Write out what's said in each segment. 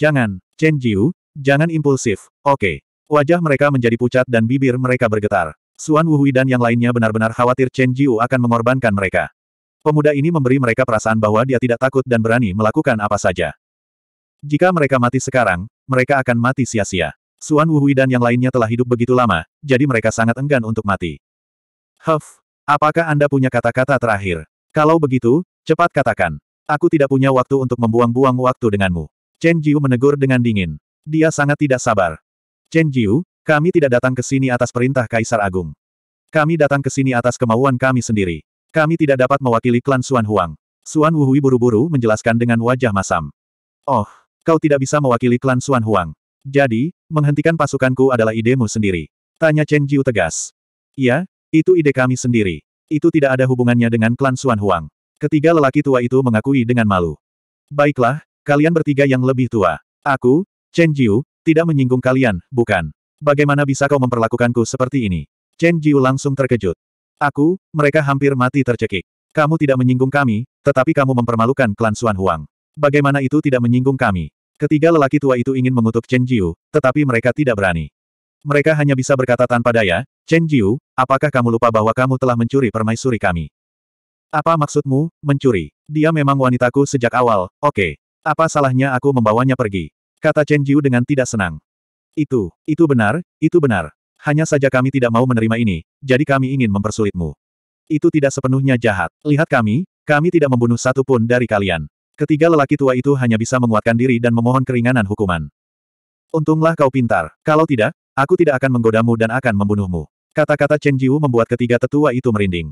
Jangan, Chen Jiu, jangan impulsif, oke. Okay. Wajah mereka menjadi pucat dan bibir mereka bergetar. Suan Wuhui dan yang lainnya benar-benar khawatir Chen Jiu akan mengorbankan mereka. Pemuda ini memberi mereka perasaan bahwa dia tidak takut dan berani melakukan apa saja. Jika mereka mati sekarang, mereka akan mati sia-sia. Suan Wuhui dan yang lainnya telah hidup begitu lama, jadi mereka sangat enggan untuk mati. Huff, apakah Anda punya kata-kata terakhir? Kalau begitu, cepat katakan. Aku tidak punya waktu untuk membuang-buang waktu denganmu. Chen Jiu menegur dengan dingin. Dia sangat tidak sabar. Chen Jiu, kami tidak datang ke sini atas perintah Kaisar Agung. Kami datang ke sini atas kemauan kami sendiri. Kami tidak dapat mewakili klan Suan Huang. Suan Wuhui buru-buru menjelaskan dengan wajah masam. Oh, kau tidak bisa mewakili klan Suan Huang. Jadi, menghentikan pasukanku adalah idemu sendiri. Tanya Chen Jiu tegas. Iya, itu ide kami sendiri. Itu tidak ada hubungannya dengan klan Suan Huang. Ketiga lelaki tua itu mengakui dengan malu. Baiklah, Kalian bertiga yang lebih tua. Aku, Chen Jiu, tidak menyinggung kalian, bukan? Bagaimana bisa kau memperlakukanku seperti ini? Chen Jiu langsung terkejut. Aku, mereka hampir mati tercekik. Kamu tidak menyinggung kami, tetapi kamu mempermalukan klan Xuan Huang. Bagaimana itu tidak menyinggung kami? Ketiga lelaki tua itu ingin mengutuk Chen Jiu, tetapi mereka tidak berani. Mereka hanya bisa berkata tanpa daya, Chen Jiu, apakah kamu lupa bahwa kamu telah mencuri permaisuri kami? Apa maksudmu, mencuri? Dia memang wanitaku sejak awal, oke. Okay. Apa salahnya aku membawanya pergi? Kata Chen Jiu dengan tidak senang. Itu, itu benar, itu benar. Hanya saja kami tidak mau menerima ini, jadi kami ingin mempersulitmu. Itu tidak sepenuhnya jahat. Lihat kami, kami tidak membunuh satu pun dari kalian. Ketiga lelaki tua itu hanya bisa menguatkan diri dan memohon keringanan hukuman. Untunglah kau pintar. Kalau tidak, aku tidak akan menggodamu dan akan membunuhmu. Kata-kata Chen Jiu membuat ketiga tetua itu merinding.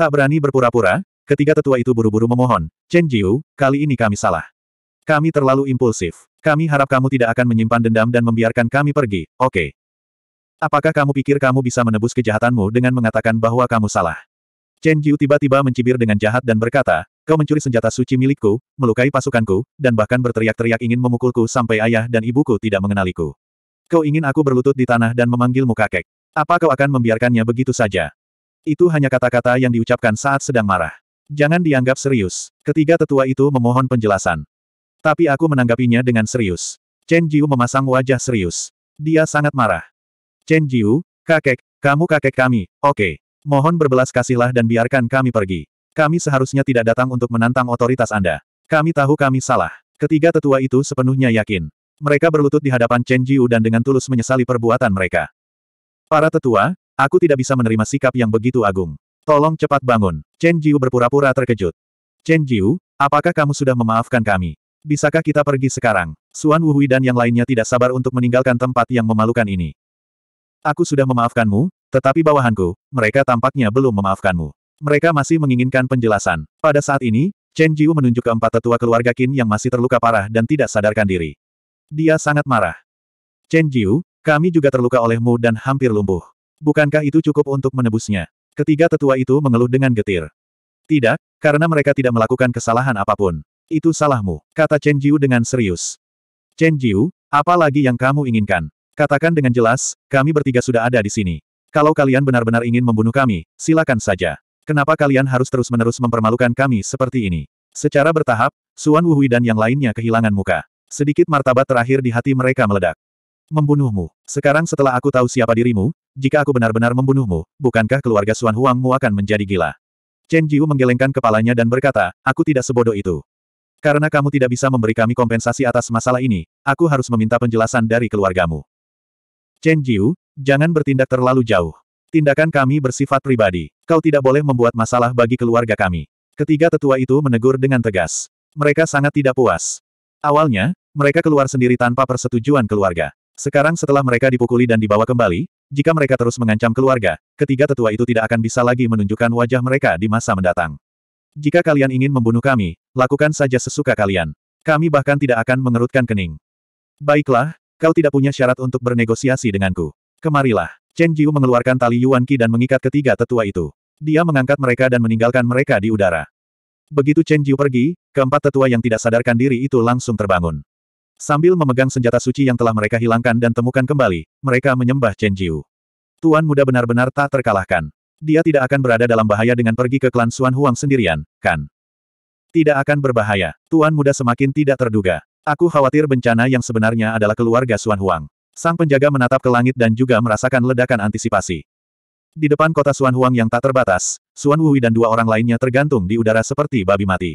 Tak berani berpura-pura, ketiga tetua itu buru-buru memohon, Chen Jiu, kali ini kami salah. Kami terlalu impulsif. Kami harap kamu tidak akan menyimpan dendam dan membiarkan kami pergi, oke? Okay. Apakah kamu pikir kamu bisa menebus kejahatanmu dengan mengatakan bahwa kamu salah? Chen Jiu tiba-tiba mencibir dengan jahat dan berkata, Kau mencuri senjata suci milikku, melukai pasukanku, dan bahkan berteriak-teriak ingin memukulku sampai ayah dan ibuku tidak mengenaliku. Kau ingin aku berlutut di tanah dan memanggilmu kakek. Apa kau akan membiarkannya begitu saja? Itu hanya kata-kata yang diucapkan saat sedang marah. Jangan dianggap serius. Ketiga tetua itu memohon penjelasan. Tapi aku menanggapinya dengan serius. Chen Jiu memasang wajah serius. Dia sangat marah. Chen Jiu, kakek, kamu kakek kami, oke. Mohon berbelas kasihlah dan biarkan kami pergi. Kami seharusnya tidak datang untuk menantang otoritas Anda. Kami tahu kami salah. Ketiga tetua itu sepenuhnya yakin. Mereka berlutut di hadapan Chen Jiu dan dengan tulus menyesali perbuatan mereka. Para tetua, aku tidak bisa menerima sikap yang begitu agung. Tolong cepat bangun. Chen Jiu berpura-pura terkejut. Chen Jiu, apakah kamu sudah memaafkan kami? Bisakah kita pergi sekarang? Suan Wuhui dan yang lainnya tidak sabar untuk meninggalkan tempat yang memalukan ini. Aku sudah memaafkanmu, tetapi bawahanku, mereka tampaknya belum memaafkanmu. Mereka masih menginginkan penjelasan. Pada saat ini, Chen Jiu menunjuk keempat tetua keluarga Qin yang masih terluka parah dan tidak sadarkan diri. Dia sangat marah. Chen Jiu, kami juga terluka olehmu dan hampir lumpuh. Bukankah itu cukup untuk menebusnya? Ketiga tetua itu mengeluh dengan getir. Tidak, karena mereka tidak melakukan kesalahan apapun. Itu salahmu, kata Chen Jiu dengan serius. Chen Jiu, apa lagi yang kamu inginkan? Katakan dengan jelas, kami bertiga sudah ada di sini. Kalau kalian benar-benar ingin membunuh kami, silakan saja. Kenapa kalian harus terus-menerus mempermalukan kami seperti ini? Secara bertahap, Suan Wuhui dan yang lainnya kehilangan muka. Sedikit martabat terakhir di hati mereka meledak. Membunuhmu. Sekarang setelah aku tahu siapa dirimu, jika aku benar-benar membunuhmu, bukankah keluarga Suan Huangmu akan menjadi gila? Chen Jiu menggelengkan kepalanya dan berkata, aku tidak sebodoh itu. Karena kamu tidak bisa memberi kami kompensasi atas masalah ini, aku harus meminta penjelasan dari keluargamu. Chen Jiu, jangan bertindak terlalu jauh. Tindakan kami bersifat pribadi. Kau tidak boleh membuat masalah bagi keluarga kami. Ketiga tetua itu menegur dengan tegas. Mereka sangat tidak puas. Awalnya, mereka keluar sendiri tanpa persetujuan keluarga. Sekarang setelah mereka dipukuli dan dibawa kembali, jika mereka terus mengancam keluarga, ketiga tetua itu tidak akan bisa lagi menunjukkan wajah mereka di masa mendatang. Jika kalian ingin membunuh kami, lakukan saja sesuka kalian. Kami bahkan tidak akan mengerutkan kening. Baiklah, kau tidak punya syarat untuk bernegosiasi denganku. Kemarilah. Chen Jiu mengeluarkan tali Yuan Qi dan mengikat ketiga tetua itu. Dia mengangkat mereka dan meninggalkan mereka di udara. Begitu Chen Jiu pergi, keempat tetua yang tidak sadarkan diri itu langsung terbangun. Sambil memegang senjata suci yang telah mereka hilangkan dan temukan kembali, mereka menyembah Chen Jiu. Tuan muda benar-benar tak terkalahkan. Dia tidak akan berada dalam bahaya dengan pergi ke klan Suan Huang sendirian, kan? Tidak akan berbahaya. Tuan muda semakin tidak terduga. Aku khawatir bencana yang sebenarnya adalah keluarga Suan Huang. Sang penjaga menatap ke langit dan juga merasakan ledakan antisipasi. Di depan kota Suan Huang yang tak terbatas, Suan Wuwi dan dua orang lainnya tergantung di udara seperti babi mati.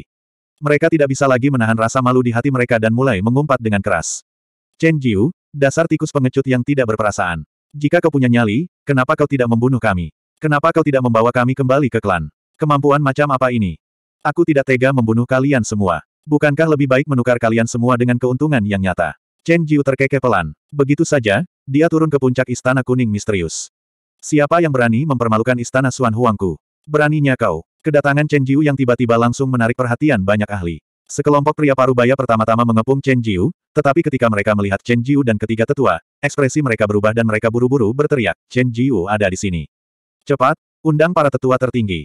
Mereka tidak bisa lagi menahan rasa malu di hati mereka dan mulai mengumpat dengan keras. Chen Jiu, dasar tikus pengecut yang tidak berperasaan. Jika kau punya nyali, kenapa kau tidak membunuh kami? Kenapa kau tidak membawa kami kembali ke klan? Kemampuan macam apa ini? Aku tidak tega membunuh kalian semua. Bukankah lebih baik menukar kalian semua dengan keuntungan yang nyata? Chen Jiu terkekeh pelan. Begitu saja, dia turun ke puncak istana kuning misterius. Siapa yang berani mempermalukan istana Suan Huangku? Beraninya kau. Kedatangan Chen Jiu yang tiba-tiba langsung menarik perhatian banyak ahli. Sekelompok pria parubaya pertama-tama mengepung Chen Jiu, tetapi ketika mereka melihat Chen Jiu dan ketiga tetua, ekspresi mereka berubah dan mereka buru-buru berteriak, Chen Jiu ada di sini. Cepat, undang para tetua tertinggi.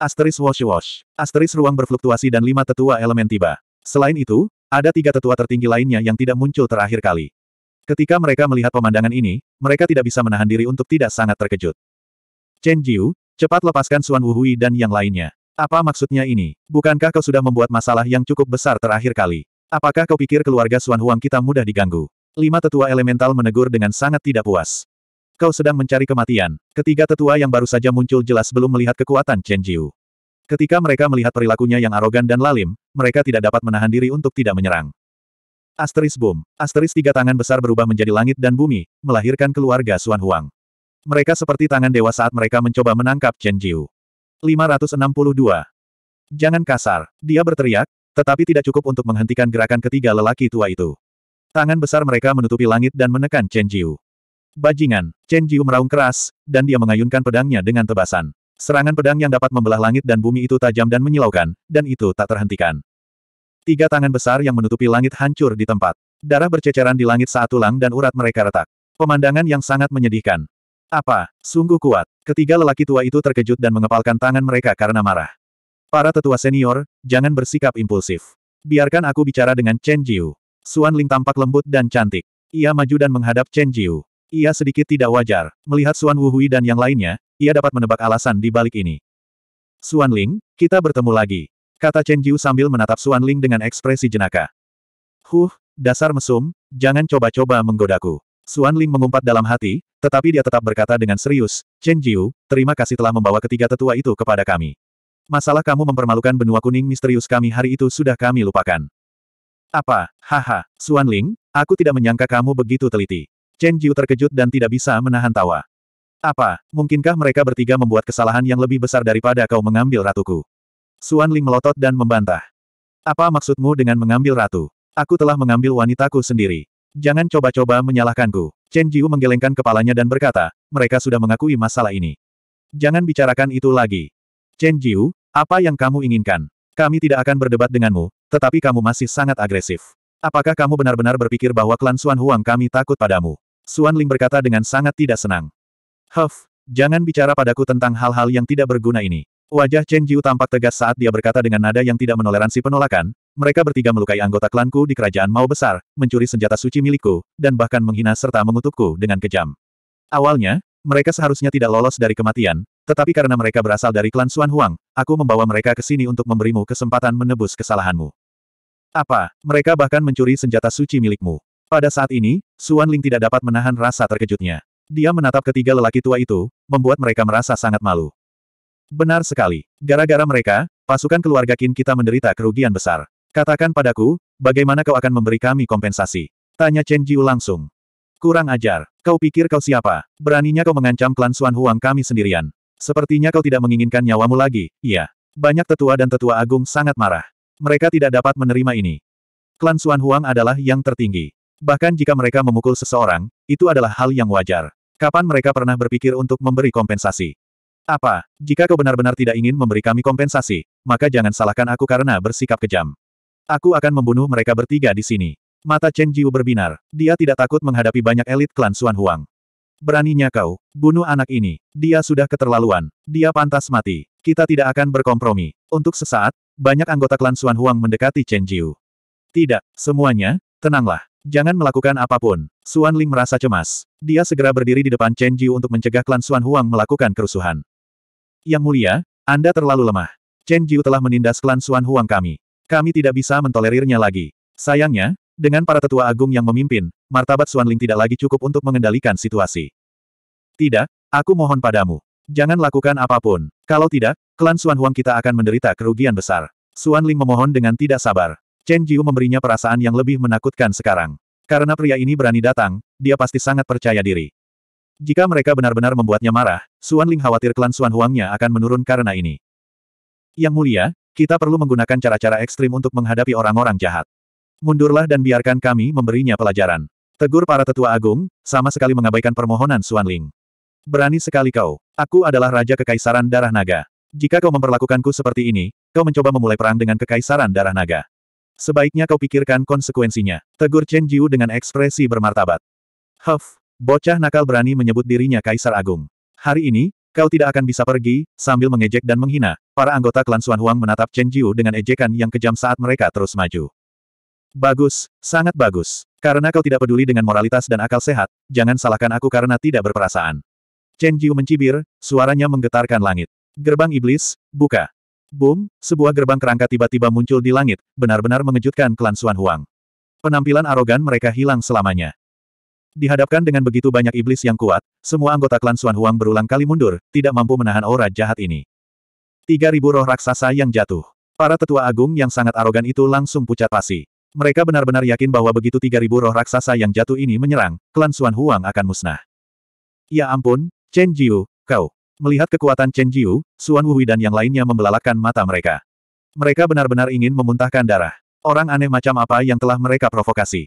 Asteris wash-wash. Asteris ruang berfluktuasi dan lima tetua elemen tiba. Selain itu, ada tiga tetua tertinggi lainnya yang tidak muncul terakhir kali. Ketika mereka melihat pemandangan ini, mereka tidak bisa menahan diri untuk tidak sangat terkejut. Chen Jiu, cepat lepaskan Suan Wuhui dan yang lainnya. Apa maksudnya ini? Bukankah kau sudah membuat masalah yang cukup besar terakhir kali? Apakah kau pikir keluarga Suan Huang kita mudah diganggu? Lima tetua elemental menegur dengan sangat tidak puas. Kau sedang mencari kematian. Ketiga tetua yang baru saja muncul jelas belum melihat kekuatan Chen Jiu. Ketika mereka melihat perilakunya yang arogan dan lalim, mereka tidak dapat menahan diri untuk tidak menyerang. Asteris boom. Asteris tiga tangan besar berubah menjadi langit dan bumi, melahirkan keluarga Suan Huang. Mereka seperti tangan dewa saat mereka mencoba menangkap Chen Jiu. 562. Jangan kasar. Dia berteriak, tetapi tidak cukup untuk menghentikan gerakan ketiga lelaki tua itu. Tangan besar mereka menutupi langit dan menekan Chen Jiu. Bajingan, Chen Jiu meraung keras, dan dia mengayunkan pedangnya dengan tebasan. Serangan pedang yang dapat membelah langit dan bumi itu tajam dan menyilaukan, dan itu tak terhentikan. Tiga tangan besar yang menutupi langit hancur di tempat. Darah berceceran di langit saat tulang dan urat mereka retak. Pemandangan yang sangat menyedihkan. Apa? Sungguh kuat. Ketiga lelaki tua itu terkejut dan mengepalkan tangan mereka karena marah. Para tetua senior, jangan bersikap impulsif. Biarkan aku bicara dengan Chen Jiu. Suan Ling tampak lembut dan cantik. Ia maju dan menghadap Chen Jiu. Ia sedikit tidak wajar, melihat Suan Wuhui dan yang lainnya, ia dapat menebak alasan di balik ini. Suan Ling, kita bertemu lagi. Kata Chen Jiu sambil menatap Suan Ling dengan ekspresi jenaka. Huh, dasar mesum, jangan coba-coba menggodaku. Suan Ling mengumpat dalam hati, tetapi dia tetap berkata dengan serius, Chen Jiu, terima kasih telah membawa ketiga tetua itu kepada kami. Masalah kamu mempermalukan benua kuning misterius kami hari itu sudah kami lupakan. Apa, haha, Suan Ling, aku tidak menyangka kamu begitu teliti. Chen Jiu terkejut dan tidak bisa menahan tawa. Apa, mungkinkah mereka bertiga membuat kesalahan yang lebih besar daripada kau mengambil ratuku? Suan Ling melotot dan membantah. Apa maksudmu dengan mengambil ratu? Aku telah mengambil wanitaku sendiri. Jangan coba-coba menyalahkanku. Chen Jiu menggelengkan kepalanya dan berkata, mereka sudah mengakui masalah ini. Jangan bicarakan itu lagi. Chen Jiu, apa yang kamu inginkan? Kami tidak akan berdebat denganmu, tetapi kamu masih sangat agresif. Apakah kamu benar-benar berpikir bahwa klan Suan Huang kami takut padamu? Suan Ling berkata dengan sangat tidak senang. Huff, jangan bicara padaku tentang hal-hal yang tidak berguna ini. Wajah Chen Jiu tampak tegas saat dia berkata dengan nada yang tidak menoleransi penolakan, mereka bertiga melukai anggota klanku di kerajaan Mao Besar, mencuri senjata suci milikku, dan bahkan menghina serta mengutukku dengan kejam. Awalnya, mereka seharusnya tidak lolos dari kematian, tetapi karena mereka berasal dari klan Suan Huang, aku membawa mereka ke sini untuk memberimu kesempatan menebus kesalahanmu. Apa, mereka bahkan mencuri senjata suci milikmu. Pada saat ini, Suan Ling tidak dapat menahan rasa terkejutnya. Dia menatap ketiga lelaki tua itu, membuat mereka merasa sangat malu. Benar sekali. Gara-gara mereka, pasukan keluarga Qin kita menderita kerugian besar. Katakan padaku, bagaimana kau akan memberi kami kompensasi? Tanya Chen Jiu langsung. Kurang ajar. Kau pikir kau siapa? Beraninya kau mengancam klan Suan Huang kami sendirian. Sepertinya kau tidak menginginkan nyawamu lagi, iya. Banyak tetua dan tetua agung sangat marah. Mereka tidak dapat menerima ini. Klan Suan Huang adalah yang tertinggi. Bahkan jika mereka memukul seseorang, itu adalah hal yang wajar. Kapan mereka pernah berpikir untuk memberi kompensasi? Apa, jika kau benar-benar tidak ingin memberi kami kompensasi, maka jangan salahkan aku karena bersikap kejam. Aku akan membunuh mereka bertiga di sini. Mata Chen Jiu berbinar. Dia tidak takut menghadapi banyak elit klan Xuan Huang. Beraninya kau, bunuh anak ini. Dia sudah keterlaluan. Dia pantas mati. Kita tidak akan berkompromi. Untuk sesaat, banyak anggota klan Xuan Huang mendekati Chen Jiu. Tidak, semuanya, tenanglah. Jangan melakukan apapun. Suan Ling merasa cemas. Dia segera berdiri di depan Chen Jiu untuk mencegah klan Suan Huang melakukan kerusuhan. Yang mulia, Anda terlalu lemah. Chen Jiu telah menindas klan Suan Huang kami. Kami tidak bisa mentolerirnya lagi. Sayangnya, dengan para tetua agung yang memimpin, martabat Suan Ling tidak lagi cukup untuk mengendalikan situasi. Tidak, aku mohon padamu. Jangan lakukan apapun. Kalau tidak, klan Suan Huang kita akan menderita kerugian besar. Suan Ling memohon dengan tidak sabar. Chen Jiu memberinya perasaan yang lebih menakutkan sekarang. Karena pria ini berani datang, dia pasti sangat percaya diri. Jika mereka benar-benar membuatnya marah, Suan Ling khawatir klan Suan Huangnya akan menurun karena ini. Yang mulia, kita perlu menggunakan cara-cara ekstrim untuk menghadapi orang-orang jahat. Mundurlah dan biarkan kami memberinya pelajaran. Tegur para tetua agung, sama sekali mengabaikan permohonan Suan Ling. Berani sekali kau. Aku adalah Raja Kekaisaran Darah Naga. Jika kau memperlakukanku seperti ini, kau mencoba memulai perang dengan Kekaisaran Darah Naga. Sebaiknya kau pikirkan konsekuensinya. Tegur Chen Jiu dengan ekspresi bermartabat. Huff, bocah nakal berani menyebut dirinya Kaisar Agung. Hari ini, kau tidak akan bisa pergi, sambil mengejek dan menghina. Para anggota klan Suan Huang menatap Chen Jiu dengan ejekan yang kejam saat mereka terus maju. Bagus, sangat bagus. Karena kau tidak peduli dengan moralitas dan akal sehat, jangan salahkan aku karena tidak berperasaan. Chen Jiu mencibir, suaranya menggetarkan langit. Gerbang iblis, buka. Boom, sebuah gerbang kerangka tiba-tiba muncul di langit, benar-benar mengejutkan klan Xuan Huang. Penampilan arogan mereka hilang selamanya. Dihadapkan dengan begitu banyak iblis yang kuat, semua anggota klan Xuan Huang berulang kali mundur, tidak mampu menahan aura jahat ini. Tiga ribu roh raksasa yang jatuh. Para tetua agung yang sangat arogan itu langsung pucat pasi. Mereka benar-benar yakin bahwa begitu tiga ribu roh raksasa yang jatuh ini menyerang, klan Xuan Huang akan musnah. Ya ampun, Chen Jiu, kau. Melihat kekuatan Chen Jiu, Suan Wuhui dan yang lainnya membelalakan mata mereka. Mereka benar-benar ingin memuntahkan darah. Orang aneh macam apa yang telah mereka provokasi?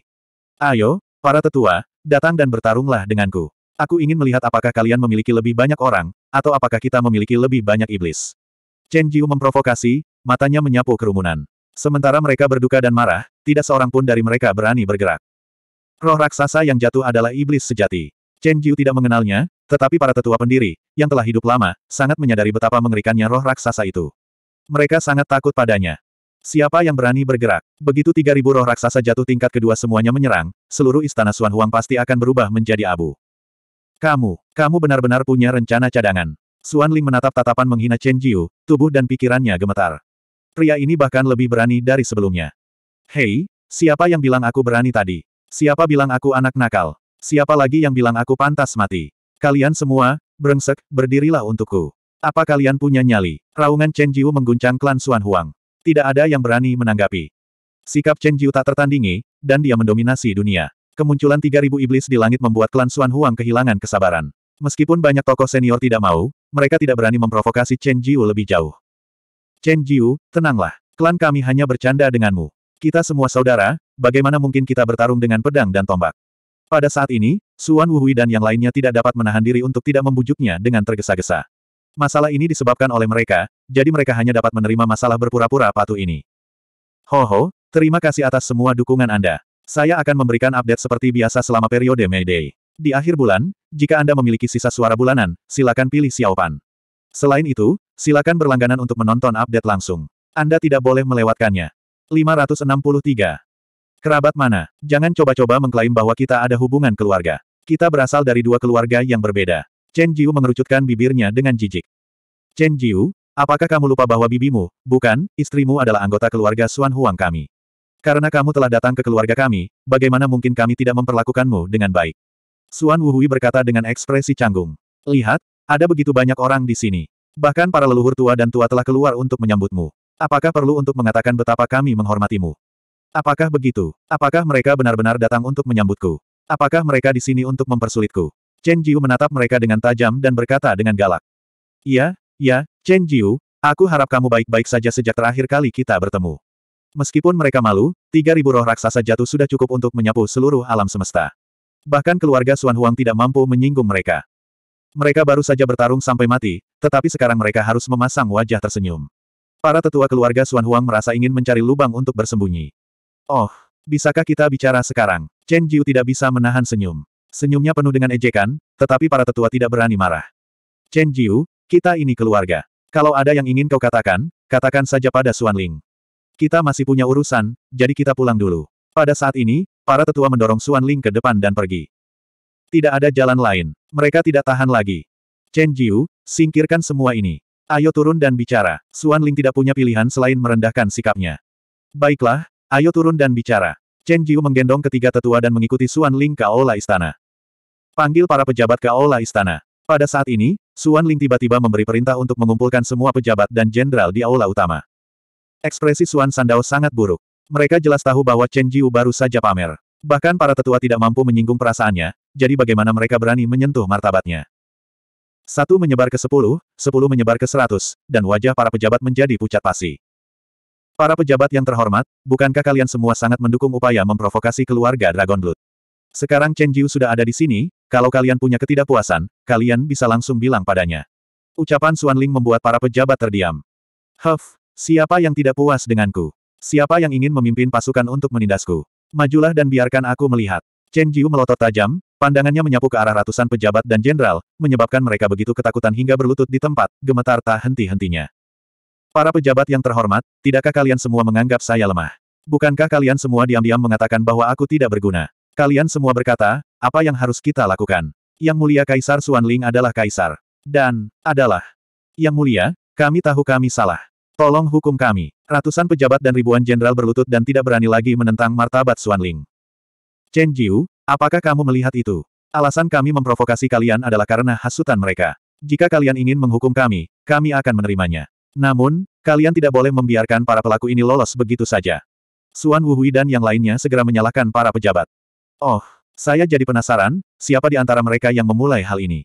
Ayo, para tetua, datang dan bertarunglah denganku. Aku ingin melihat apakah kalian memiliki lebih banyak orang, atau apakah kita memiliki lebih banyak iblis. Chen Jiu memprovokasi, matanya menyapu kerumunan. Sementara mereka berduka dan marah, tidak seorang pun dari mereka berani bergerak. Roh raksasa yang jatuh adalah iblis sejati. Chen Jiu tidak mengenalnya, tetapi para tetua pendiri, yang telah hidup lama, sangat menyadari betapa mengerikannya roh raksasa itu. Mereka sangat takut padanya. Siapa yang berani bergerak? Begitu 3.000 roh raksasa jatuh tingkat kedua semuanya menyerang, seluruh istana Suan Huang pasti akan berubah menjadi abu. Kamu, kamu benar-benar punya rencana cadangan. Suan Ling menatap tatapan menghina Chen Jiu, tubuh dan pikirannya gemetar. Pria ini bahkan lebih berani dari sebelumnya. Hei, siapa yang bilang aku berani tadi? Siapa bilang aku anak nakal? Siapa lagi yang bilang aku pantas mati? Kalian semua, brengsek, berdirilah untukku. Apa kalian punya nyali? Raungan Chen Jiu mengguncang klan Xuan Huang. Tidak ada yang berani menanggapi. Sikap Chen Jiu tak tertandingi, dan dia mendominasi dunia. Kemunculan 3.000 iblis di langit membuat klan Xuan Huang kehilangan kesabaran. Meskipun banyak tokoh senior tidak mau, mereka tidak berani memprovokasi Chen Jiu lebih jauh. Chen Jiu, tenanglah. Klan kami hanya bercanda denganmu. Kita semua saudara, bagaimana mungkin kita bertarung dengan pedang dan tombak? Pada saat ini, Suan Wuhui dan yang lainnya tidak dapat menahan diri untuk tidak membujuknya dengan tergesa-gesa. Masalah ini disebabkan oleh mereka, jadi mereka hanya dapat menerima masalah berpura-pura patuh ini. Ho-ho, terima kasih atas semua dukungan Anda. Saya akan memberikan update seperti biasa selama periode May Day. Di akhir bulan, jika Anda memiliki sisa suara bulanan, silakan pilih Xiaopan. Selain itu, silakan berlangganan untuk menonton update langsung. Anda tidak boleh melewatkannya. 563 Kerabat mana? Jangan coba-coba mengklaim bahwa kita ada hubungan keluarga. Kita berasal dari dua keluarga yang berbeda. Chen Jiu mengerucutkan bibirnya dengan jijik. Chen Jiu, apakah kamu lupa bahwa bibimu, bukan, istrimu adalah anggota keluarga Suan Huang kami. Karena kamu telah datang ke keluarga kami, bagaimana mungkin kami tidak memperlakukanmu dengan baik? Suan Wuhui berkata dengan ekspresi canggung. Lihat, ada begitu banyak orang di sini. Bahkan para leluhur tua dan tua telah keluar untuk menyambutmu. Apakah perlu untuk mengatakan betapa kami menghormatimu? Apakah begitu? Apakah mereka benar-benar datang untuk menyambutku? Apakah mereka di sini untuk mempersulitku? Chen Jiu menatap mereka dengan tajam dan berkata dengan galak. Iya, ya, Chen Jiu, aku harap kamu baik-baik saja sejak terakhir kali kita bertemu. Meskipun mereka malu, 3.000 roh raksasa jatuh sudah cukup untuk menyapu seluruh alam semesta. Bahkan keluarga Xuan Huang tidak mampu menyinggung mereka. Mereka baru saja bertarung sampai mati, tetapi sekarang mereka harus memasang wajah tersenyum. Para tetua keluarga Xuan Huang merasa ingin mencari lubang untuk bersembunyi. Oh, bisakah kita bicara sekarang? Chen Jiu tidak bisa menahan senyum. Senyumnya penuh dengan ejekan, tetapi para tetua tidak berani marah. Chen Jiu, kita ini keluarga. Kalau ada yang ingin kau katakan, katakan saja pada Suan Ling. Kita masih punya urusan, jadi kita pulang dulu. Pada saat ini, para tetua mendorong Suan Ling ke depan dan pergi. Tidak ada jalan lain. Mereka tidak tahan lagi. Chen Jiu, singkirkan semua ini. Ayo turun dan bicara. Suan Ling tidak punya pilihan selain merendahkan sikapnya. Baiklah, Ayo turun dan bicara. Chen Jiu menggendong ketiga tetua dan mengikuti Suan Ling ke aula istana. Panggil para pejabat ke aula istana. Pada saat ini, Suan Ling tiba-tiba memberi perintah untuk mengumpulkan semua pejabat dan jenderal di aula utama. Ekspresi Suan Sandao sangat buruk. Mereka jelas tahu bahwa Chen Jiu baru saja pamer. Bahkan para tetua tidak mampu menyinggung perasaannya, jadi bagaimana mereka berani menyentuh martabatnya. Satu menyebar ke sepuluh, sepuluh menyebar ke seratus, dan wajah para pejabat menjadi pucat pasi. Para pejabat yang terhormat, bukankah kalian semua sangat mendukung upaya memprovokasi keluarga Dragon Blood? Sekarang Chen Jiu sudah ada di sini, kalau kalian punya ketidakpuasan, kalian bisa langsung bilang padanya. Ucapan Xuan Ling membuat para pejabat terdiam. Huff, siapa yang tidak puas denganku? Siapa yang ingin memimpin pasukan untuk menindasku? Majulah dan biarkan aku melihat. Chen Jiu melotot tajam, pandangannya menyapu ke arah ratusan pejabat dan jenderal, menyebabkan mereka begitu ketakutan hingga berlutut di tempat, gemetar tak henti-hentinya. Para pejabat yang terhormat, tidakkah kalian semua menganggap saya lemah? Bukankah kalian semua diam-diam mengatakan bahwa aku tidak berguna? Kalian semua berkata, apa yang harus kita lakukan? Yang mulia Kaisar Suanling adalah Kaisar. Dan, adalah. Yang mulia, kami tahu kami salah. Tolong hukum kami. Ratusan pejabat dan ribuan jenderal berlutut dan tidak berani lagi menentang martabat Suanling. Chen Jiu, apakah kamu melihat itu? Alasan kami memprovokasi kalian adalah karena hasutan mereka. Jika kalian ingin menghukum kami, kami akan menerimanya. Namun, kalian tidak boleh membiarkan para pelaku ini lolos begitu saja. Suan Wuhui dan yang lainnya segera menyalahkan para pejabat. Oh, saya jadi penasaran, siapa di antara mereka yang memulai hal ini?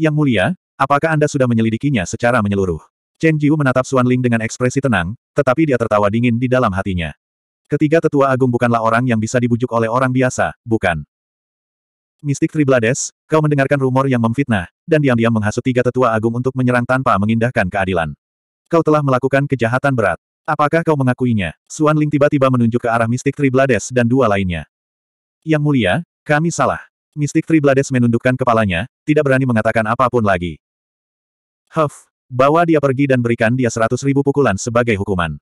Yang mulia, apakah Anda sudah menyelidikinya secara menyeluruh? Chen Jiu menatap Suan Ling dengan ekspresi tenang, tetapi dia tertawa dingin di dalam hatinya. Ketiga tetua agung bukanlah orang yang bisa dibujuk oleh orang biasa, bukan. Mistik Triblades, kau mendengarkan rumor yang memfitnah, dan diam-diam menghasut tiga tetua agung untuk menyerang tanpa mengindahkan keadilan kau telah melakukan kejahatan berat. Apakah kau mengakuinya? Suan Ling tiba-tiba menunjuk ke arah Mistik Triblades dan dua lainnya. Yang mulia, kami salah. Mistik Triblades menundukkan kepalanya, tidak berani mengatakan apapun lagi. Huff, bawa dia pergi dan berikan dia seratus ribu pukulan sebagai hukuman.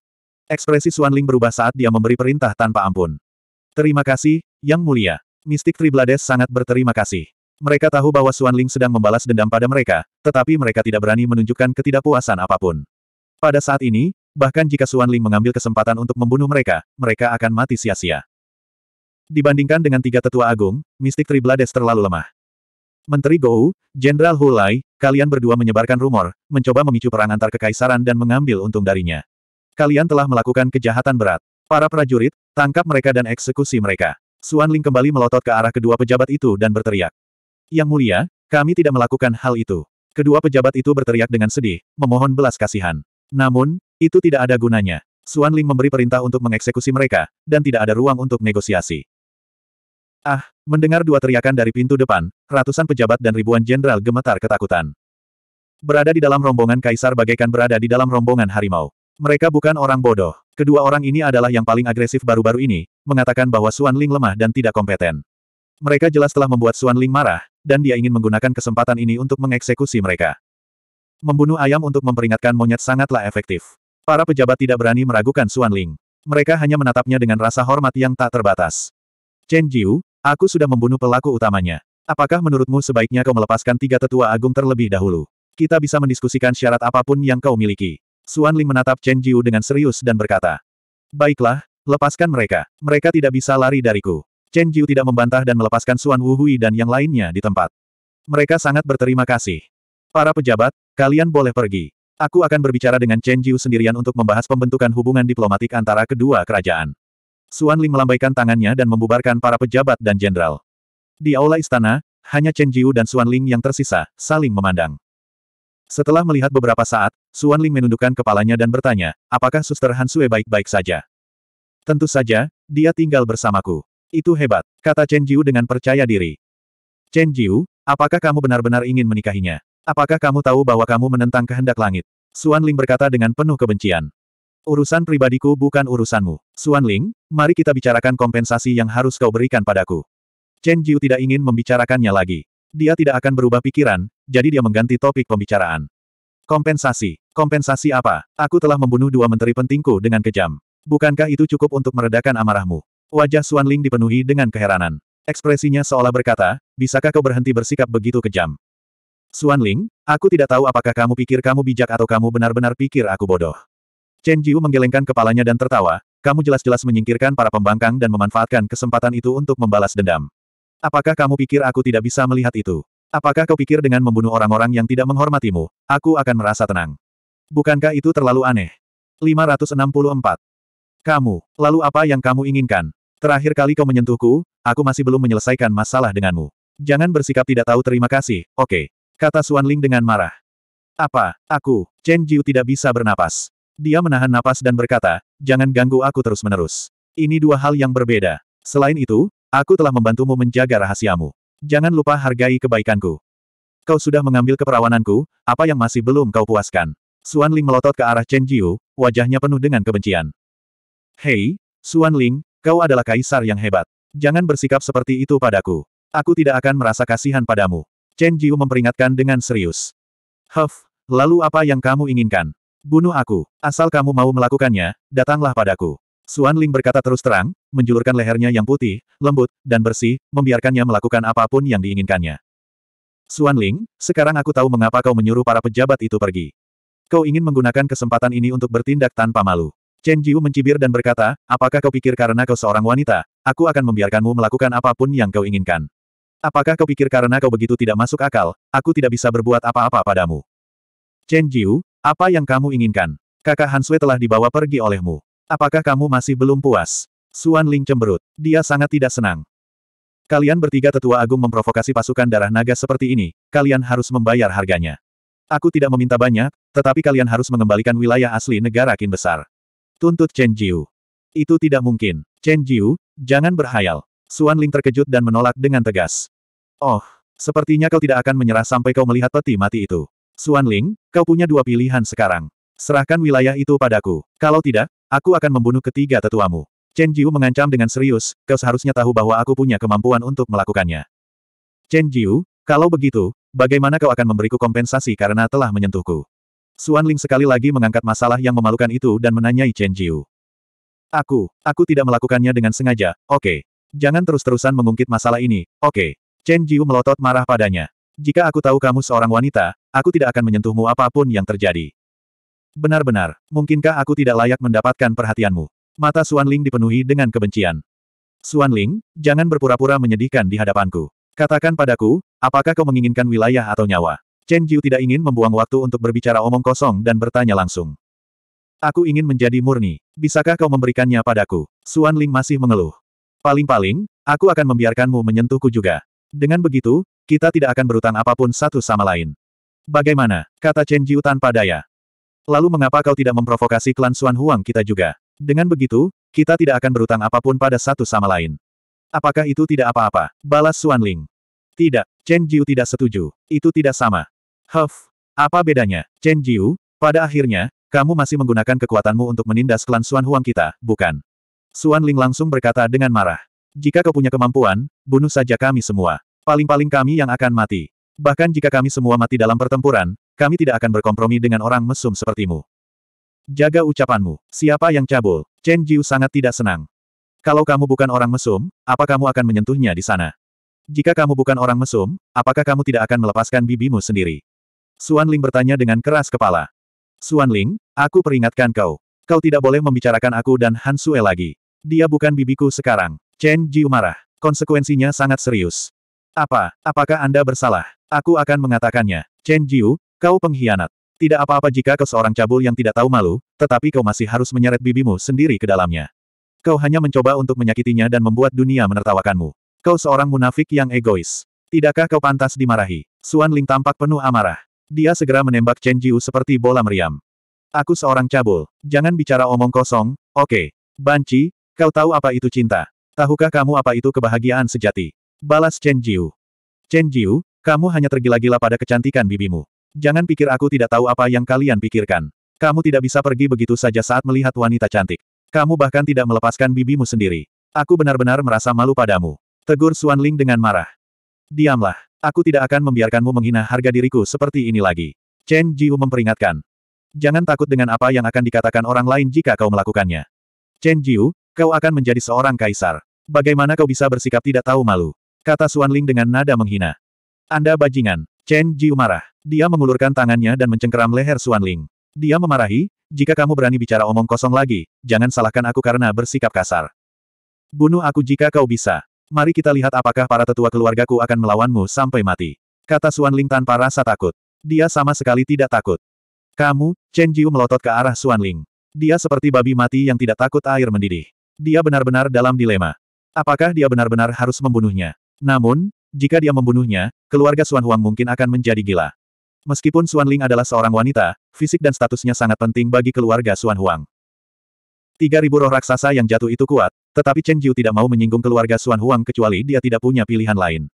Ekspresi Suan Ling berubah saat dia memberi perintah tanpa ampun. Terima kasih, Yang Mulia. Mistik Triblades sangat berterima kasih. Mereka tahu bahwa Suan Ling sedang membalas dendam pada mereka, tetapi mereka tidak berani menunjukkan ketidakpuasan apapun. Pada saat ini, bahkan jika Suan Ling mengambil kesempatan untuk membunuh mereka, mereka akan mati sia-sia. Dibandingkan dengan tiga tetua agung, mistik Triblades terlalu lemah. Menteri Gou, Jenderal Hulai, kalian berdua menyebarkan rumor, mencoba memicu perang antar kekaisaran dan mengambil untung darinya. Kalian telah melakukan kejahatan berat. Para prajurit, tangkap mereka dan eksekusi mereka. Suan Ling kembali melotot ke arah kedua pejabat itu dan berteriak. Yang mulia, kami tidak melakukan hal itu. Kedua pejabat itu berteriak dengan sedih, memohon belas kasihan. Namun, itu tidak ada gunanya. Xuan Ling memberi perintah untuk mengeksekusi mereka, dan tidak ada ruang untuk negosiasi. Ah, mendengar dua teriakan dari pintu depan, ratusan pejabat dan ribuan jenderal gemetar ketakutan. Berada di dalam rombongan kaisar bagaikan berada di dalam rombongan harimau. Mereka bukan orang bodoh. Kedua orang ini adalah yang paling agresif baru-baru ini, mengatakan bahwa Xuan Ling lemah dan tidak kompeten. Mereka jelas telah membuat Xuan Ling marah, dan dia ingin menggunakan kesempatan ini untuk mengeksekusi mereka. Membunuh ayam untuk memperingatkan monyet sangatlah efektif. Para pejabat tidak berani meragukan Suan Ling. Mereka hanya menatapnya dengan rasa hormat yang tak terbatas. Chen Jiu, aku sudah membunuh pelaku utamanya. Apakah menurutmu sebaiknya kau melepaskan tiga tetua agung terlebih dahulu? Kita bisa mendiskusikan syarat apapun yang kau miliki. Suan Ling menatap Chen Jiu dengan serius dan berkata. Baiklah, lepaskan mereka. Mereka tidak bisa lari dariku. Chen Jiu tidak membantah dan melepaskan Xuan Wuhui dan yang lainnya di tempat. Mereka sangat berterima kasih. Para pejabat, kalian boleh pergi. Aku akan berbicara dengan Chen Jiu sendirian untuk membahas pembentukan hubungan diplomatik antara kedua kerajaan. Suan Ling melambaikan tangannya dan membubarkan para pejabat dan jenderal. Di aula istana, hanya Chen Jiu dan Suan Ling yang tersisa, saling memandang. Setelah melihat beberapa saat, Suan Ling menundukkan kepalanya dan bertanya, apakah Suster Han Sue baik-baik saja? Tentu saja, dia tinggal bersamaku. Itu hebat, kata Chen Jiu dengan percaya diri. Chen Jiu, apakah kamu benar-benar ingin menikahinya? Apakah kamu tahu bahwa kamu menentang kehendak langit? Suan Ling berkata dengan penuh kebencian. Urusan pribadiku bukan urusanmu. Suan Ling, mari kita bicarakan kompensasi yang harus kau berikan padaku. Chen Jiu tidak ingin membicarakannya lagi. Dia tidak akan berubah pikiran, jadi dia mengganti topik pembicaraan. Kompensasi. Kompensasi apa? Aku telah membunuh dua menteri pentingku dengan kejam. Bukankah itu cukup untuk meredakan amarahmu? Wajah Suan Ling dipenuhi dengan keheranan. Ekspresinya seolah berkata, bisakah kau berhenti bersikap begitu kejam? Suan Ling, aku tidak tahu apakah kamu pikir kamu bijak atau kamu benar-benar pikir aku bodoh. Chen Jiu menggelengkan kepalanya dan tertawa, kamu jelas-jelas menyingkirkan para pembangkang dan memanfaatkan kesempatan itu untuk membalas dendam. Apakah kamu pikir aku tidak bisa melihat itu? Apakah kau pikir dengan membunuh orang-orang yang tidak menghormatimu, aku akan merasa tenang? Bukankah itu terlalu aneh? 564. Kamu, lalu apa yang kamu inginkan? Terakhir kali kau menyentuhku, aku masih belum menyelesaikan masalah denganmu. Jangan bersikap tidak tahu terima kasih, oke. Okay. Kata Xuan Ling dengan marah. Apa, aku, Chen Jiu tidak bisa bernapas. Dia menahan napas dan berkata, jangan ganggu aku terus-menerus. Ini dua hal yang berbeda. Selain itu, aku telah membantumu menjaga rahasiamu. Jangan lupa hargai kebaikanku. Kau sudah mengambil keperawananku, apa yang masih belum kau puaskan? Xuan Ling melotot ke arah Chen Jiu, wajahnya penuh dengan kebencian. Hei, Xuan Ling, kau adalah kaisar yang hebat. Jangan bersikap seperti itu padaku. Aku tidak akan merasa kasihan padamu. Chen Jiu memperingatkan dengan serius. Huff, lalu apa yang kamu inginkan? Bunuh aku. Asal kamu mau melakukannya, datanglah padaku. Suan Ling berkata terus terang, menjulurkan lehernya yang putih, lembut, dan bersih, membiarkannya melakukan apapun yang diinginkannya. Suan Ling, sekarang aku tahu mengapa kau menyuruh para pejabat itu pergi. Kau ingin menggunakan kesempatan ini untuk bertindak tanpa malu. Chen Jiu mencibir dan berkata, apakah kau pikir karena kau seorang wanita, aku akan membiarkanmu melakukan apapun yang kau inginkan. Apakah kau pikir karena kau begitu tidak masuk akal, aku tidak bisa berbuat apa-apa padamu? Chen Jiu, apa yang kamu inginkan? Kakak Hansue telah dibawa pergi olehmu. Apakah kamu masih belum puas? Suan Ling cemberut. Dia sangat tidak senang. Kalian bertiga tetua agung memprovokasi pasukan darah naga seperti ini, kalian harus membayar harganya. Aku tidak meminta banyak, tetapi kalian harus mengembalikan wilayah asli negara Kin besar. Tuntut Chen Jiu. Itu tidak mungkin. Chen Jiu, jangan berhayal. Suan Ling terkejut dan menolak dengan tegas. Oh, sepertinya kau tidak akan menyerah sampai kau melihat peti mati itu. Suan Ling, kau punya dua pilihan sekarang. Serahkan wilayah itu padaku. Kalau tidak, aku akan membunuh ketiga tetuamu. Chen Jiu mengancam dengan serius, kau seharusnya tahu bahwa aku punya kemampuan untuk melakukannya. Chen Jiu, kalau begitu, bagaimana kau akan memberiku kompensasi karena telah menyentuhku? Suan Ling sekali lagi mengangkat masalah yang memalukan itu dan menanyai Chen Jiu. Aku, aku tidak melakukannya dengan sengaja, oke. Okay. Jangan terus-terusan mengungkit masalah ini, oke. Okay. Chen Jiu melotot marah padanya. Jika aku tahu kamu seorang wanita, aku tidak akan menyentuhmu apapun yang terjadi. Benar-benar, mungkinkah aku tidak layak mendapatkan perhatianmu? Mata Suan Ling dipenuhi dengan kebencian. Suan Ling, jangan berpura-pura menyedihkan di hadapanku. Katakan padaku, apakah kau menginginkan wilayah atau nyawa? Chen Jiu tidak ingin membuang waktu untuk berbicara omong kosong dan bertanya langsung. Aku ingin menjadi murni. Bisakah kau memberikannya padaku? Suan Ling masih mengeluh. Paling-paling, aku akan membiarkanmu menyentuhku juga. Dengan begitu, kita tidak akan berutang apapun satu sama lain. Bagaimana, kata Chen Jiu tanpa daya. Lalu mengapa kau tidak memprovokasi klan Xuan Huang kita juga? Dengan begitu, kita tidak akan berutang apapun pada satu sama lain. Apakah itu tidak apa-apa? Balas Xuan Ling. Tidak, Chen Jiu tidak setuju. Itu tidak sama. Huff, apa bedanya? Chen Jiu, pada akhirnya, kamu masih menggunakan kekuatanmu untuk menindas klan Xuan Huang kita, bukan? Suan Ling langsung berkata dengan marah. Jika kau punya kemampuan, bunuh saja kami semua. Paling-paling kami yang akan mati. Bahkan jika kami semua mati dalam pertempuran, kami tidak akan berkompromi dengan orang mesum sepertimu. Jaga ucapanmu. Siapa yang cabul? Chen Jiu sangat tidak senang. Kalau kamu bukan orang mesum, apa kamu akan menyentuhnya di sana? Jika kamu bukan orang mesum, apakah kamu tidak akan melepaskan bibimu sendiri? Suan Ling bertanya dengan keras kepala. Suan Ling, aku peringatkan kau. Kau tidak boleh membicarakan aku dan Han Sue lagi. Dia bukan bibiku sekarang. Chen Jiu marah. Konsekuensinya sangat serius. Apa? Apakah Anda bersalah? Aku akan mengatakannya. Chen Jiu, kau pengkhianat. Tidak apa-apa jika kau seorang cabul yang tidak tahu malu, tetapi kau masih harus menyeret bibimu sendiri ke dalamnya. Kau hanya mencoba untuk menyakitinya dan membuat dunia menertawakanmu. Kau seorang munafik yang egois. Tidakkah kau pantas dimarahi? Suan Ling tampak penuh amarah. Dia segera menembak Chen Jiu seperti bola meriam. Aku seorang cabul. Jangan bicara omong kosong, oke. Okay. Banci, kau tahu apa itu cinta? Tahukah kamu apa itu kebahagiaan sejati? Balas Chen Jiu. Chen Jiu, kamu hanya tergila-gila pada kecantikan bibimu. Jangan pikir aku tidak tahu apa yang kalian pikirkan. Kamu tidak bisa pergi begitu saja saat melihat wanita cantik. Kamu bahkan tidak melepaskan bibimu sendiri. Aku benar-benar merasa malu padamu. Tegur Xuan Ling dengan marah. Diamlah. Aku tidak akan membiarkanmu menghina harga diriku seperti ini lagi. Chen Jiu memperingatkan. Jangan takut dengan apa yang akan dikatakan orang lain jika kau melakukannya. Chen Jiu, kau akan menjadi seorang kaisar. Bagaimana kau bisa bersikap tidak tahu malu? Kata Suan Ling dengan nada menghina. Anda bajingan. Chen Jiu marah. Dia mengulurkan tangannya dan mencengkeram leher Suan Ling. Dia memarahi, jika kamu berani bicara omong kosong lagi, jangan salahkan aku karena bersikap kasar. Bunuh aku jika kau bisa. Mari kita lihat apakah para tetua keluargaku akan melawanmu sampai mati. Kata Suan Ling tanpa rasa takut. Dia sama sekali tidak takut. Kamu, Chen Jiu melotot ke arah Xuan Ling. Dia seperti babi mati yang tidak takut air mendidih. Dia benar-benar dalam dilema. Apakah dia benar-benar harus membunuhnya? Namun, jika dia membunuhnya, keluarga Xuan Huang mungkin akan menjadi gila. Meskipun Xuan Ling adalah seorang wanita, fisik dan statusnya sangat penting bagi keluarga Xuan Huang. Tiga ribu roh raksasa yang jatuh itu kuat, tetapi Chen Jiu tidak mau menyinggung keluarga Xuan Huang kecuali dia tidak punya pilihan lain.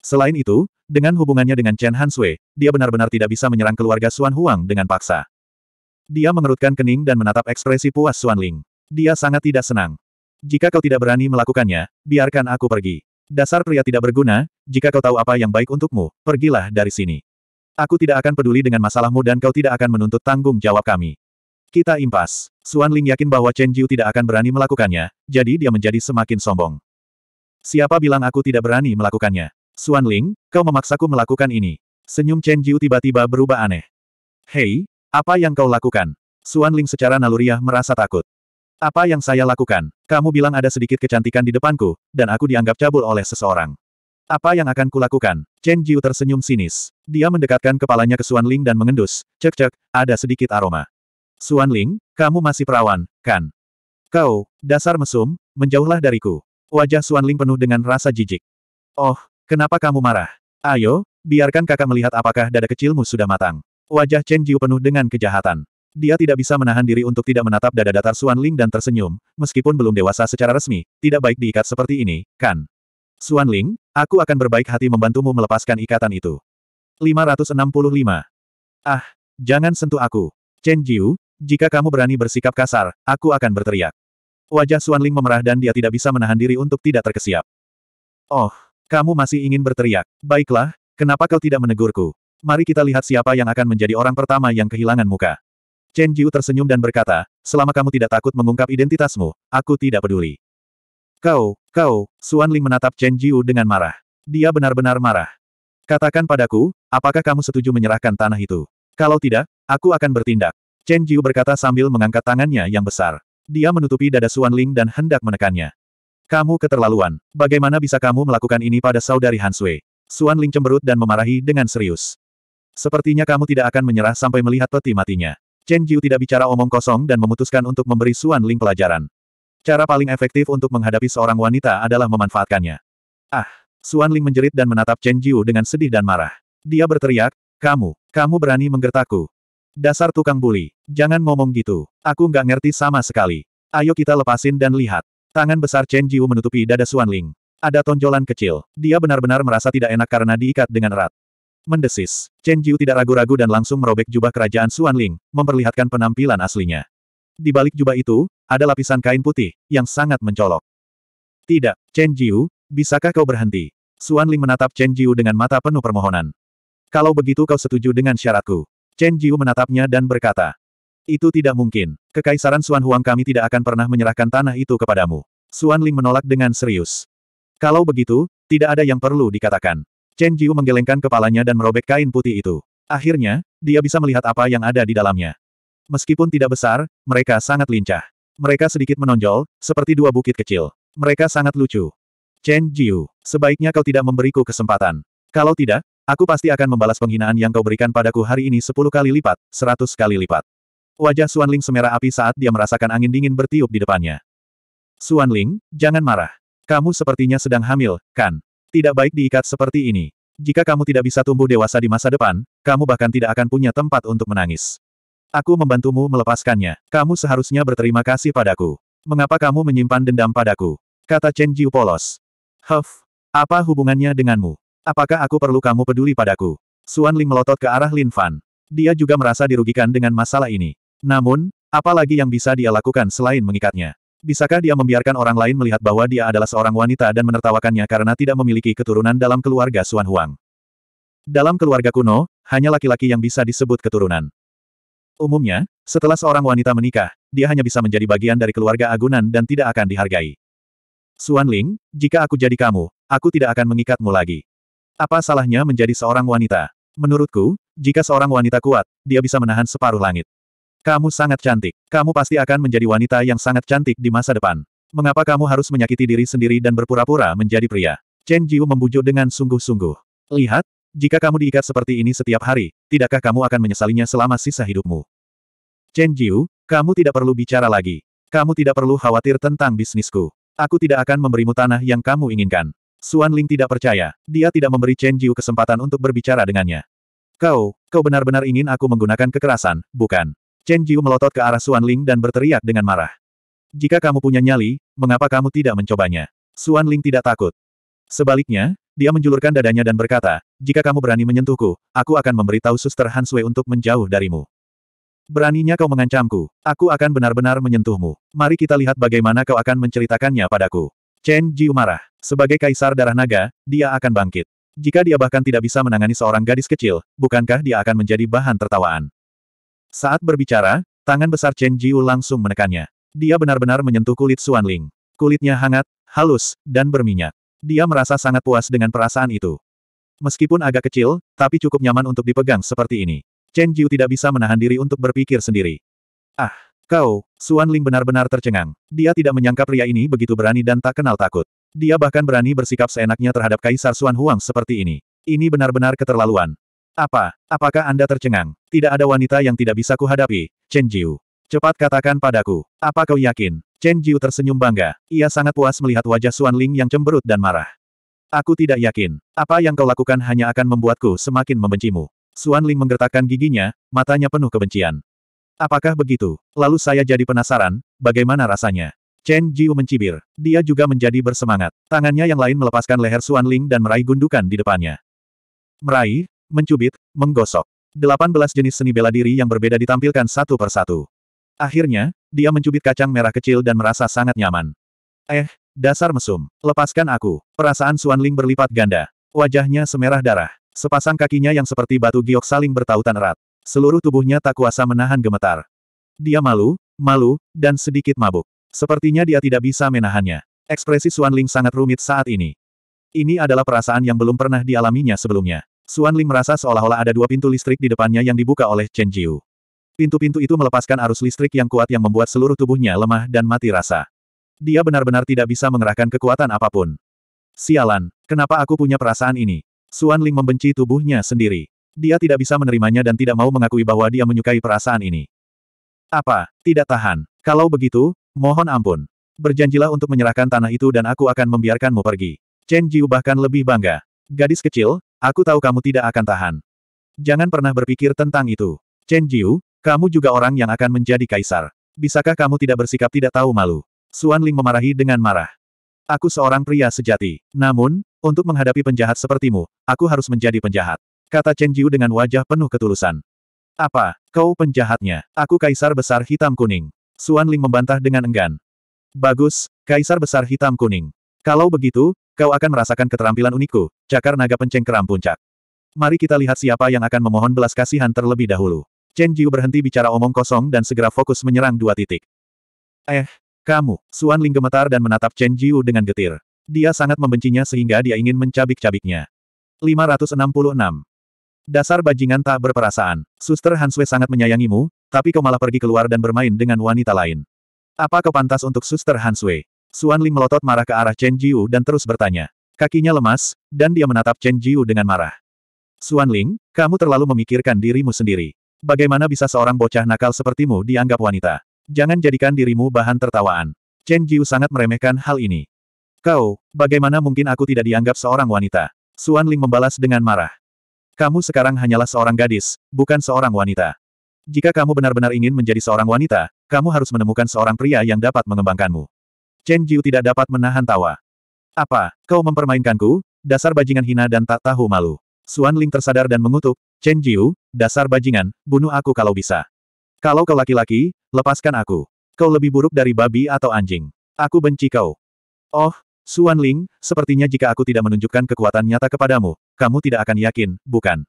Selain itu, dengan hubungannya dengan Chen Hansui, dia benar-benar tidak bisa menyerang keluarga Xuan Huang dengan paksa. Dia mengerutkan kening dan menatap ekspresi puas Xuan Ling. Dia sangat tidak senang. Jika kau tidak berani melakukannya, biarkan aku pergi. Dasar pria tidak berguna, jika kau tahu apa yang baik untukmu, pergilah dari sini. Aku tidak akan peduli dengan masalahmu dan kau tidak akan menuntut tanggung jawab kami. Kita impas. Xuan Ling yakin bahwa Chen Jiu tidak akan berani melakukannya, jadi dia menjadi semakin sombong. Siapa bilang aku tidak berani melakukannya? Suan Ling, kau memaksaku melakukan ini. Senyum Chen Jiu tiba-tiba berubah aneh. Hei, apa yang kau lakukan? Suan Ling secara naluriah merasa takut. Apa yang saya lakukan? Kamu bilang ada sedikit kecantikan di depanku, dan aku dianggap cabul oleh seseorang. Apa yang akan kulakukan? Chen Jiu tersenyum sinis. Dia mendekatkan kepalanya ke Suan Ling dan mengendus. Cek-cek, ada sedikit aroma. Suan Ling, kamu masih perawan, kan? Kau, dasar mesum, menjauhlah dariku. Wajah Suan Ling penuh dengan rasa jijik. Oh, Kenapa kamu marah? Ayo, biarkan kakak melihat apakah dada kecilmu sudah matang. Wajah Chen Jiu penuh dengan kejahatan. Dia tidak bisa menahan diri untuk tidak menatap dada datar Xuan Ling dan tersenyum, meskipun belum dewasa secara resmi, tidak baik diikat seperti ini, kan? Xuan Ling, aku akan berbaik hati membantumu melepaskan ikatan itu. 565. Ah, jangan sentuh aku. Chen Jiu, jika kamu berani bersikap kasar, aku akan berteriak. Wajah Xuan Ling memerah dan dia tidak bisa menahan diri untuk tidak terkesiap. Oh, kamu masih ingin berteriak. Baiklah, kenapa kau tidak menegurku? Mari kita lihat siapa yang akan menjadi orang pertama yang kehilangan muka. Chen Jiu tersenyum dan berkata, selama kamu tidak takut mengungkap identitasmu, aku tidak peduli. Kau, kau, Suan Ling menatap Chen Jiu dengan marah. Dia benar-benar marah. Katakan padaku, apakah kamu setuju menyerahkan tanah itu? Kalau tidak, aku akan bertindak. Chen Jiu berkata sambil mengangkat tangannya yang besar. Dia menutupi dada Suan Ling dan hendak menekannya. Kamu keterlaluan. Bagaimana bisa kamu melakukan ini pada saudari Han Suan Ling cemberut dan memarahi dengan serius. Sepertinya kamu tidak akan menyerah sampai melihat peti matinya. Chen Jiu tidak bicara omong kosong dan memutuskan untuk memberi Suan Ling pelajaran. Cara paling efektif untuk menghadapi seorang wanita adalah memanfaatkannya. Ah! Suan Ling menjerit dan menatap Chen Jiu dengan sedih dan marah. Dia berteriak, kamu, kamu berani menggertakku. Dasar tukang bully, jangan ngomong gitu. Aku nggak ngerti sama sekali. Ayo kita lepasin dan lihat. Tangan besar Chen Jiu menutupi dada Xuan Ling. Ada tonjolan kecil. Dia benar-benar merasa tidak enak karena diikat dengan erat. Mendesis, Chen Jiu tidak ragu-ragu dan langsung merobek jubah kerajaan Xuan Ling, memperlihatkan penampilan aslinya. Di balik jubah itu, ada lapisan kain putih, yang sangat mencolok. Tidak, Chen Jiu, bisakah kau berhenti? Xuan Ling menatap Chen Jiu dengan mata penuh permohonan. Kalau begitu kau setuju dengan syaratku. Chen Jiu menatapnya dan berkata, itu tidak mungkin. Kekaisaran Suan Huang kami tidak akan pernah menyerahkan tanah itu kepadamu. Suan Ling menolak dengan serius. Kalau begitu, tidak ada yang perlu dikatakan. Chen Jiu menggelengkan kepalanya dan merobek kain putih itu. Akhirnya, dia bisa melihat apa yang ada di dalamnya. Meskipun tidak besar, mereka sangat lincah. Mereka sedikit menonjol, seperti dua bukit kecil. Mereka sangat lucu. Chen Jiu, sebaiknya kau tidak memberiku kesempatan. Kalau tidak, aku pasti akan membalas penghinaan yang kau berikan padaku hari ini sepuluh kali lipat, seratus kali lipat. Wajah Xuan Ling semerah api saat dia merasakan angin dingin bertiup di depannya. Xuan Ling, jangan marah. Kamu sepertinya sedang hamil, kan? Tidak baik diikat seperti ini. Jika kamu tidak bisa tumbuh dewasa di masa depan, kamu bahkan tidak akan punya tempat untuk menangis. Aku membantumu melepaskannya. Kamu seharusnya berterima kasih padaku. Mengapa kamu menyimpan dendam padaku? Kata Chen Jiu polos. Huff, apa hubungannya denganmu? Apakah aku perlu kamu peduli padaku? Suan Ling melotot ke arah Lin Fan. Dia juga merasa dirugikan dengan masalah ini. Namun, apalagi yang bisa dia lakukan selain mengikatnya? Bisakah dia membiarkan orang lain melihat bahwa dia adalah seorang wanita dan menertawakannya karena tidak memiliki keturunan dalam keluarga Suan Huang? Dalam keluarga kuno, hanya laki-laki yang bisa disebut keturunan. Umumnya, setelah seorang wanita menikah, dia hanya bisa menjadi bagian dari keluarga agunan dan tidak akan dihargai. Suan Ling, jika aku jadi kamu, aku tidak akan mengikatmu lagi. Apa salahnya menjadi seorang wanita? Menurutku, jika seorang wanita kuat, dia bisa menahan separuh langit. Kamu sangat cantik. Kamu pasti akan menjadi wanita yang sangat cantik di masa depan. Mengapa kamu harus menyakiti diri sendiri dan berpura-pura menjadi pria? Chen Jiu membujuk dengan sungguh-sungguh. Lihat, jika kamu diikat seperti ini setiap hari, tidakkah kamu akan menyesalinya selama sisa hidupmu? Chen Jiu, kamu tidak perlu bicara lagi. Kamu tidak perlu khawatir tentang bisnisku. Aku tidak akan memberimu tanah yang kamu inginkan. Suan Ling tidak percaya. Dia tidak memberi Chen Jiu kesempatan untuk berbicara dengannya. Kau, kau benar-benar ingin aku menggunakan kekerasan, bukan? Chen Jiu melotot ke arah Xuan Ling dan berteriak dengan marah. Jika kamu punya nyali, mengapa kamu tidak mencobanya? Xuan Ling tidak takut. Sebaliknya, dia menjulurkan dadanya dan berkata, jika kamu berani menyentuhku, aku akan memberitahu suster Han Sui untuk menjauh darimu. Beraninya kau mengancamku, aku akan benar-benar menyentuhmu. Mari kita lihat bagaimana kau akan menceritakannya padaku. Chen Jiu marah. Sebagai kaisar darah naga, dia akan bangkit. Jika dia bahkan tidak bisa menangani seorang gadis kecil, bukankah dia akan menjadi bahan tertawaan? Saat berbicara, tangan besar Chen Jiu langsung menekannya. Dia benar-benar menyentuh kulit Xuan Ling. Kulitnya hangat, halus, dan berminyak. Dia merasa sangat puas dengan perasaan itu. Meskipun agak kecil, tapi cukup nyaman untuk dipegang seperti ini. Chen Jiu tidak bisa menahan diri untuk berpikir sendiri. Ah, kau, Xuan Ling benar-benar tercengang. Dia tidak menyangka pria ini begitu berani dan tak kenal takut. Dia bahkan berani bersikap seenaknya terhadap Kaisar Xuan Huang seperti ini. Ini benar-benar keterlaluan. Apa? Apakah Anda tercengang? Tidak ada wanita yang tidak bisa kuhadapi, Chen Jiu. Cepat katakan padaku, apa kau yakin? Chen Jiu tersenyum bangga. Ia sangat puas melihat wajah Xuan Ling yang cemberut dan marah. Aku tidak yakin. Apa yang kau lakukan hanya akan membuatku semakin membencimu. Xuan Ling menggertakkan giginya, matanya penuh kebencian. Apakah begitu? Lalu saya jadi penasaran, bagaimana rasanya? Chen Jiu mencibir. Dia juga menjadi bersemangat. Tangannya yang lain melepaskan leher Xuan Ling dan meraih gundukan di depannya. Meraih, mencubit, menggosok. 18 jenis seni bela diri yang berbeda ditampilkan satu persatu. Akhirnya, dia mencubit kacang merah kecil dan merasa sangat nyaman. Eh, dasar mesum, lepaskan aku. Perasaan Ling berlipat ganda. Wajahnya semerah darah. Sepasang kakinya yang seperti batu giok saling bertautan erat. Seluruh tubuhnya tak kuasa menahan gemetar. Dia malu, malu, dan sedikit mabuk. Sepertinya dia tidak bisa menahannya. Ekspresi Ling sangat rumit saat ini. Ini adalah perasaan yang belum pernah dialaminya sebelumnya. Suan Ling merasa seolah-olah ada dua pintu listrik di depannya yang dibuka oleh Chen Jiu. Pintu-pintu itu melepaskan arus listrik yang kuat yang membuat seluruh tubuhnya lemah dan mati rasa. Dia benar-benar tidak bisa mengerahkan kekuatan apapun. Sialan, kenapa aku punya perasaan ini? Suan Ling membenci tubuhnya sendiri. Dia tidak bisa menerimanya dan tidak mau mengakui bahwa dia menyukai perasaan ini. Apa? Tidak tahan. Kalau begitu, mohon ampun. Berjanjilah untuk menyerahkan tanah itu dan aku akan membiarkanmu pergi. Chen Jiu bahkan lebih bangga. Gadis kecil, aku tahu kamu tidak akan tahan. Jangan pernah berpikir tentang itu. Chen Jiu, kamu juga orang yang akan menjadi kaisar. Bisakah kamu tidak bersikap tidak tahu malu? Suan Ling memarahi dengan marah. Aku seorang pria sejati. Namun, untuk menghadapi penjahat sepertimu, aku harus menjadi penjahat. Kata Chen Jiu dengan wajah penuh ketulusan. Apa, kau penjahatnya? Aku kaisar besar hitam kuning. Suan Ling membantah dengan enggan. Bagus, kaisar besar hitam kuning. Kalau begitu, Kau akan merasakan keterampilan unikku, cakar naga penceng keram puncak. Mari kita lihat siapa yang akan memohon belas kasihan terlebih dahulu. Chen Jiu berhenti bicara omong kosong dan segera fokus menyerang dua titik. Eh, kamu, Suan Ling gemetar dan menatap Chen Jiu dengan getir. Dia sangat membencinya sehingga dia ingin mencabik-cabiknya. 566. Dasar bajingan tak berperasaan. Suster Hanswe sangat menyayangimu, tapi kau malah pergi keluar dan bermain dengan wanita lain. Apa kau pantas untuk Suster Hanswe? Suan Ling melotot marah ke arah Chen Jiu dan terus bertanya. Kakinya lemas, dan dia menatap Chen Jiu dengan marah. Suan Ling, kamu terlalu memikirkan dirimu sendiri. Bagaimana bisa seorang bocah nakal sepertimu dianggap wanita? Jangan jadikan dirimu bahan tertawaan. Chen Jiu sangat meremehkan hal ini. Kau, bagaimana mungkin aku tidak dianggap seorang wanita? Suan Ling membalas dengan marah. Kamu sekarang hanyalah seorang gadis, bukan seorang wanita. Jika kamu benar-benar ingin menjadi seorang wanita, kamu harus menemukan seorang pria yang dapat mengembangkanmu. Chen Jiu tidak dapat menahan tawa. Apa, kau mempermainkanku, dasar bajingan hina dan tak tahu malu. Suan Ling tersadar dan mengutuk, Chen Jiu, dasar bajingan, bunuh aku kalau bisa. Kalau kau laki-laki, lepaskan aku. Kau lebih buruk dari babi atau anjing. Aku benci kau. Oh, Suan Ling, sepertinya jika aku tidak menunjukkan kekuatan nyata kepadamu, kamu tidak akan yakin, bukan?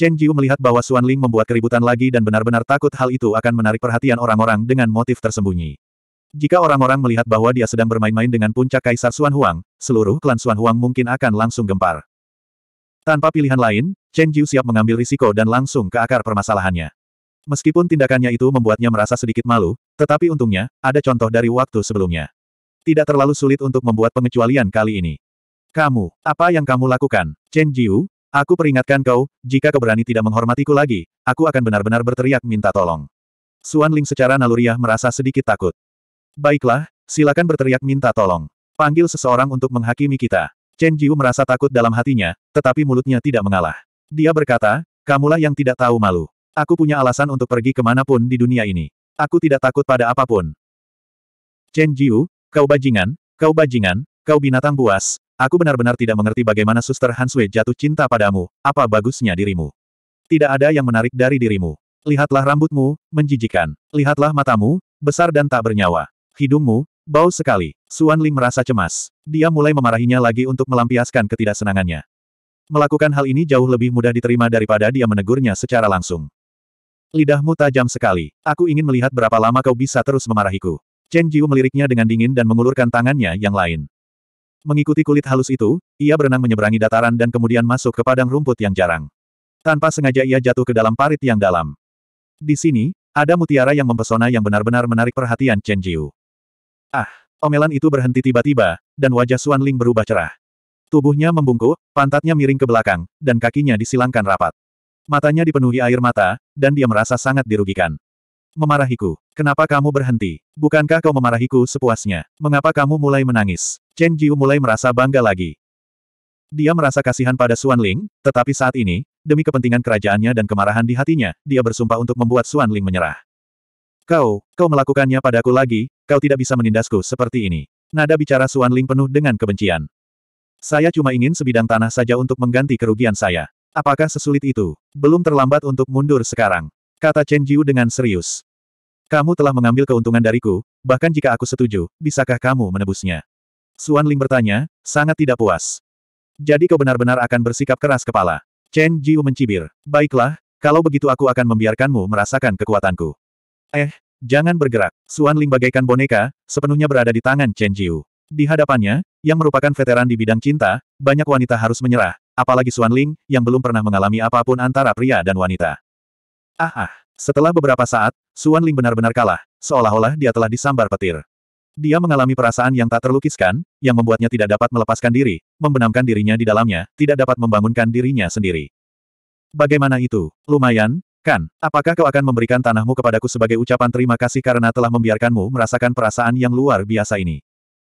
Chen Jiu melihat bahwa Suan Ling membuat keributan lagi dan benar-benar takut hal itu akan menarik perhatian orang-orang dengan motif tersembunyi. Jika orang-orang melihat bahwa dia sedang bermain-main dengan puncak Kaisar Xuan Huang, seluruh klan Xuan Huang mungkin akan langsung gempar. Tanpa pilihan lain, Chen Jiu siap mengambil risiko dan langsung ke akar permasalahannya. Meskipun tindakannya itu membuatnya merasa sedikit malu, tetapi untungnya, ada contoh dari waktu sebelumnya. Tidak terlalu sulit untuk membuat pengecualian kali ini. Kamu, apa yang kamu lakukan? Chen Jiu, aku peringatkan kau, jika kau berani tidak menghormatiku lagi, aku akan benar-benar berteriak minta tolong. Suan Ling secara naluriah merasa sedikit takut. Baiklah, silakan berteriak minta tolong. Panggil seseorang untuk menghakimi kita. Chen Jiu merasa takut dalam hatinya, tetapi mulutnya tidak mengalah. Dia berkata, kamulah yang tidak tahu malu. Aku punya alasan untuk pergi kemanapun di dunia ini. Aku tidak takut pada apapun. Chen Jiu, kau bajingan, kau bajingan, kau binatang buas, Aku benar-benar tidak mengerti bagaimana Suster Hansue jatuh cinta padamu, apa bagusnya dirimu. Tidak ada yang menarik dari dirimu. Lihatlah rambutmu, menjijikan. Lihatlah matamu, besar dan tak bernyawa. Hidungmu, bau sekali. Suan Ling merasa cemas. Dia mulai memarahinya lagi untuk melampiaskan ketidaksenangannya. Melakukan hal ini jauh lebih mudah diterima daripada dia menegurnya secara langsung. Lidahmu tajam sekali. Aku ingin melihat berapa lama kau bisa terus memarahiku. Chen Jiu meliriknya dengan dingin dan mengulurkan tangannya yang lain. Mengikuti kulit halus itu, ia berenang menyeberangi dataran dan kemudian masuk ke padang rumput yang jarang. Tanpa sengaja ia jatuh ke dalam parit yang dalam. Di sini, ada mutiara yang mempesona yang benar-benar menarik perhatian Chen Jiu. Ah, omelan itu berhenti tiba-tiba, dan wajah Xuan Ling berubah cerah. Tubuhnya membungkuk, pantatnya miring ke belakang, dan kakinya disilangkan rapat. Matanya dipenuhi air mata, dan dia merasa sangat dirugikan. Memarahiku. Kenapa kamu berhenti? Bukankah kau memarahiku sepuasnya? Mengapa kamu mulai menangis? Chen Jiu mulai merasa bangga lagi. Dia merasa kasihan pada Xuan Ling, tetapi saat ini, demi kepentingan kerajaannya dan kemarahan di hatinya, dia bersumpah untuk membuat Xuan Ling menyerah. Kau, kau melakukannya padaku lagi, kau tidak bisa menindasku seperti ini. Nada bicara Suan Ling penuh dengan kebencian. Saya cuma ingin sebidang tanah saja untuk mengganti kerugian saya. Apakah sesulit itu? Belum terlambat untuk mundur sekarang. Kata Chen Jiu dengan serius. Kamu telah mengambil keuntungan dariku, bahkan jika aku setuju, bisakah kamu menebusnya? Suan Ling bertanya, sangat tidak puas. Jadi kau benar-benar akan bersikap keras kepala. Chen Jiu mencibir. Baiklah, kalau begitu aku akan membiarkanmu merasakan kekuatanku. Eh, Jangan bergerak. Suan Ling bagaikan boneka, sepenuhnya berada di tangan Chen Jiu. Di hadapannya, yang merupakan veteran di bidang cinta, banyak wanita harus menyerah, apalagi Suan Ling, yang belum pernah mengalami apapun antara pria dan wanita. Ah ah. Setelah beberapa saat, Suan Ling benar-benar kalah, seolah-olah dia telah disambar petir. Dia mengalami perasaan yang tak terlukiskan, yang membuatnya tidak dapat melepaskan diri, membenamkan dirinya di dalamnya, tidak dapat membangunkan dirinya sendiri. Bagaimana itu? Lumayan, Kan, apakah kau akan memberikan tanahmu kepadaku sebagai ucapan terima kasih karena telah membiarkanmu merasakan perasaan yang luar biasa ini?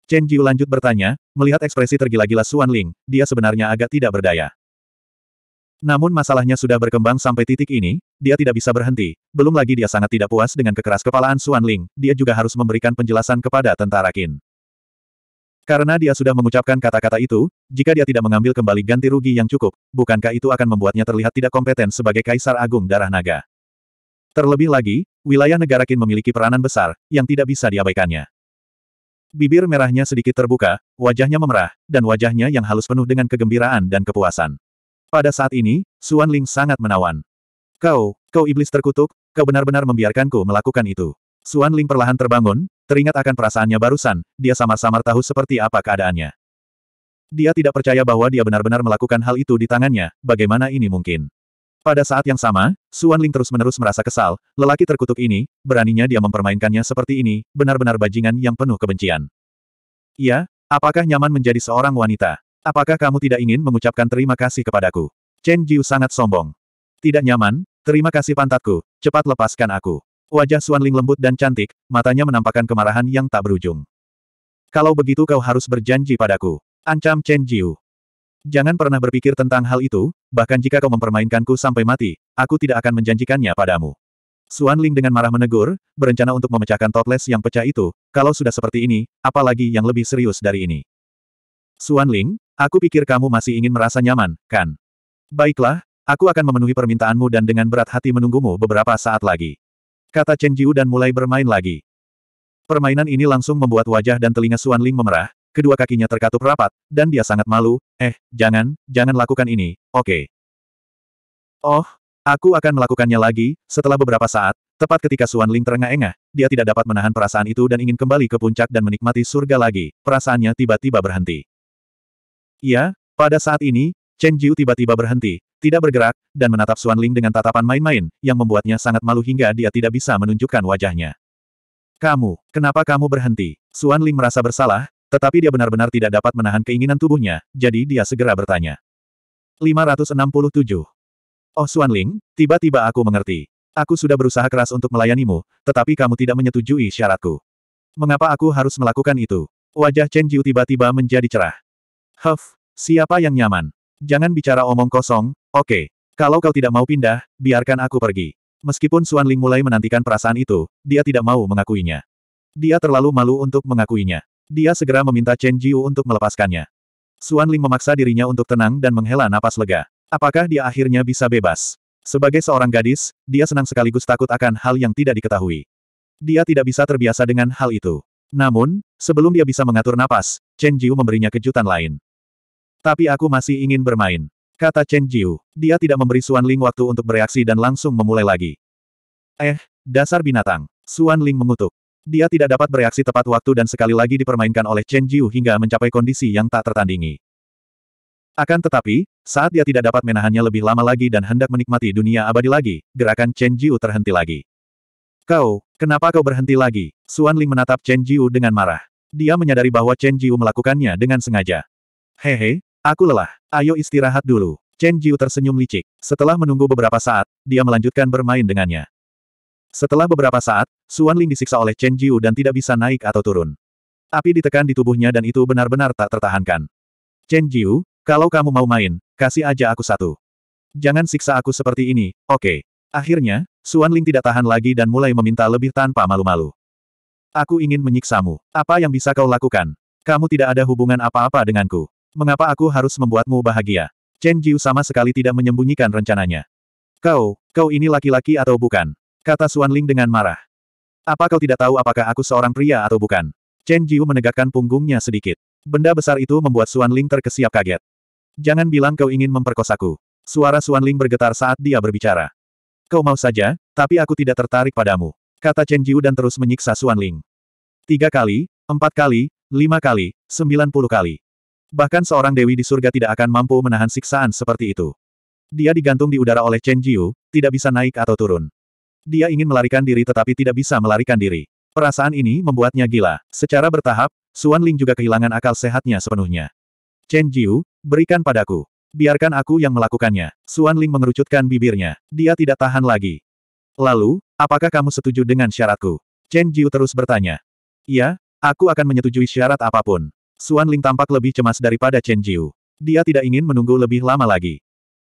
Chen Jiu lanjut bertanya, melihat ekspresi tergila-gila Suan Ling, dia sebenarnya agak tidak berdaya. Namun masalahnya sudah berkembang sampai titik ini, dia tidak bisa berhenti, belum lagi dia sangat tidak puas dengan kekeras kepalaan Suan Ling, dia juga harus memberikan penjelasan kepada tentara Qin. Karena dia sudah mengucapkan kata-kata itu, jika dia tidak mengambil kembali ganti rugi yang cukup, bukankah itu akan membuatnya terlihat tidak kompeten sebagai Kaisar Agung Darah Naga? Terlebih lagi, wilayah negara Qin memiliki peranan besar, yang tidak bisa diabaikannya. Bibir merahnya sedikit terbuka, wajahnya memerah, dan wajahnya yang halus penuh dengan kegembiraan dan kepuasan. Pada saat ini, Suan Ling sangat menawan. Kau, kau iblis terkutuk, kau benar-benar membiarkanku melakukan itu. Suan Ling perlahan terbangun, Teringat akan perasaannya barusan, dia samar-samar tahu seperti apa keadaannya. Dia tidak percaya bahwa dia benar-benar melakukan hal itu di tangannya, bagaimana ini mungkin? Pada saat yang sama, Suan Ling terus-menerus merasa kesal, lelaki terkutuk ini, beraninya dia mempermainkannya seperti ini, benar-benar bajingan yang penuh kebencian. Ya, apakah nyaman menjadi seorang wanita? Apakah kamu tidak ingin mengucapkan terima kasih kepadaku? Chen Jiu sangat sombong. Tidak nyaman, terima kasih pantatku, cepat lepaskan aku. Wajah Ling lembut dan cantik, matanya menampakkan kemarahan yang tak berujung. Kalau begitu kau harus berjanji padaku. Ancam Chen Jiu. Jangan pernah berpikir tentang hal itu, bahkan jika kau mempermainkanku sampai mati, aku tidak akan menjanjikannya padamu. Ling dengan marah menegur, berencana untuk memecahkan toples yang pecah itu, kalau sudah seperti ini, apalagi yang lebih serius dari ini. Ling, aku pikir kamu masih ingin merasa nyaman, kan? Baiklah, aku akan memenuhi permintaanmu dan dengan berat hati menunggumu beberapa saat lagi. Kata Chen Jiu dan mulai bermain lagi. Permainan ini langsung membuat wajah dan telinga Suan Ling memerah, kedua kakinya terkatup rapat, dan dia sangat malu, eh, jangan, jangan lakukan ini, oke. Okay. Oh, aku akan melakukannya lagi, setelah beberapa saat, tepat ketika Suan Ling terengah-engah, dia tidak dapat menahan perasaan itu dan ingin kembali ke puncak dan menikmati surga lagi, perasaannya tiba-tiba berhenti. Iya, pada saat ini, Chen Jiu tiba-tiba berhenti, tidak bergerak, dan menatap Xuan Ling dengan tatapan main-main, yang membuatnya sangat malu hingga dia tidak bisa menunjukkan wajahnya. Kamu, kenapa kamu berhenti? Xuan Ling merasa bersalah, tetapi dia benar-benar tidak dapat menahan keinginan tubuhnya, jadi dia segera bertanya. 567. Oh Xuan Ling, tiba-tiba aku mengerti. Aku sudah berusaha keras untuk melayanimu, tetapi kamu tidak menyetujui syaratku. Mengapa aku harus melakukan itu? Wajah Chen Jiu tiba-tiba menjadi cerah. Huff, siapa yang nyaman? Jangan bicara omong kosong, oke. Okay. Kalau kau tidak mau pindah, biarkan aku pergi. Meskipun Suan Ling mulai menantikan perasaan itu, dia tidak mau mengakuinya. Dia terlalu malu untuk mengakuinya. Dia segera meminta Chen Jiu untuk melepaskannya. Suan Ling memaksa dirinya untuk tenang dan menghela napas lega. Apakah dia akhirnya bisa bebas? Sebagai seorang gadis, dia senang sekaligus takut akan hal yang tidak diketahui. Dia tidak bisa terbiasa dengan hal itu. Namun, sebelum dia bisa mengatur napas, Chen Jiu memberinya kejutan lain. Tapi aku masih ingin bermain. Kata Chen Jiu. Dia tidak memberi Suan Ling waktu untuk bereaksi dan langsung memulai lagi. Eh, dasar binatang. Suan Ling mengutuk. Dia tidak dapat bereaksi tepat waktu dan sekali lagi dipermainkan oleh Chen Jiu hingga mencapai kondisi yang tak tertandingi. Akan tetapi, saat dia tidak dapat menahannya lebih lama lagi dan hendak menikmati dunia abadi lagi, gerakan Chen Jiu terhenti lagi. Kau, kenapa kau berhenti lagi? Suan Ling menatap Chen Jiu dengan marah. Dia menyadari bahwa Chen Jiu melakukannya dengan sengaja. Hehe, Aku lelah. Ayo istirahat dulu. Chen Jiu tersenyum licik. Setelah menunggu beberapa saat, dia melanjutkan bermain dengannya. Setelah beberapa saat, Suan Ling disiksa oleh Chen Jiu dan tidak bisa naik atau turun. Api ditekan di tubuhnya dan itu benar-benar tak tertahankan. Chen Jiu, kalau kamu mau main, kasih aja aku satu. Jangan siksa aku seperti ini, oke. Okay. Akhirnya, Suan Ling tidak tahan lagi dan mulai meminta lebih tanpa malu-malu. Aku ingin menyiksamu. Apa yang bisa kau lakukan? Kamu tidak ada hubungan apa-apa denganku. Mengapa aku harus membuatmu bahagia? Chen Jiu sama sekali tidak menyembunyikan rencananya. Kau, kau ini laki-laki atau bukan? Kata Xuan Ling dengan marah. Apa kau tidak tahu apakah aku seorang pria atau bukan? Chen Jiu menegakkan punggungnya sedikit. Benda besar itu membuat Xuan Ling terkesiap kaget. Jangan bilang kau ingin memperkosaku. Suara Xuan Ling bergetar saat dia berbicara. Kau mau saja, tapi aku tidak tertarik padamu. Kata Chen Jiu dan terus menyiksa Xuan Ling. Tiga kali, empat kali, lima kali, sembilan puluh kali. Bahkan seorang dewi di surga tidak akan mampu menahan siksaan seperti itu. Dia digantung di udara oleh Chen Jiu, tidak bisa naik atau turun. Dia ingin melarikan diri tetapi tidak bisa melarikan diri. Perasaan ini membuatnya gila. Secara bertahap, Suan Ling juga kehilangan akal sehatnya sepenuhnya. Chen Jiu, berikan padaku. Biarkan aku yang melakukannya. Suan Ling mengerucutkan bibirnya. Dia tidak tahan lagi. Lalu, apakah kamu setuju dengan syaratku? Chen Jiu terus bertanya. Iya, aku akan menyetujui syarat apapun. Suan Ling tampak lebih cemas daripada Chen Jiu. Dia tidak ingin menunggu lebih lama lagi.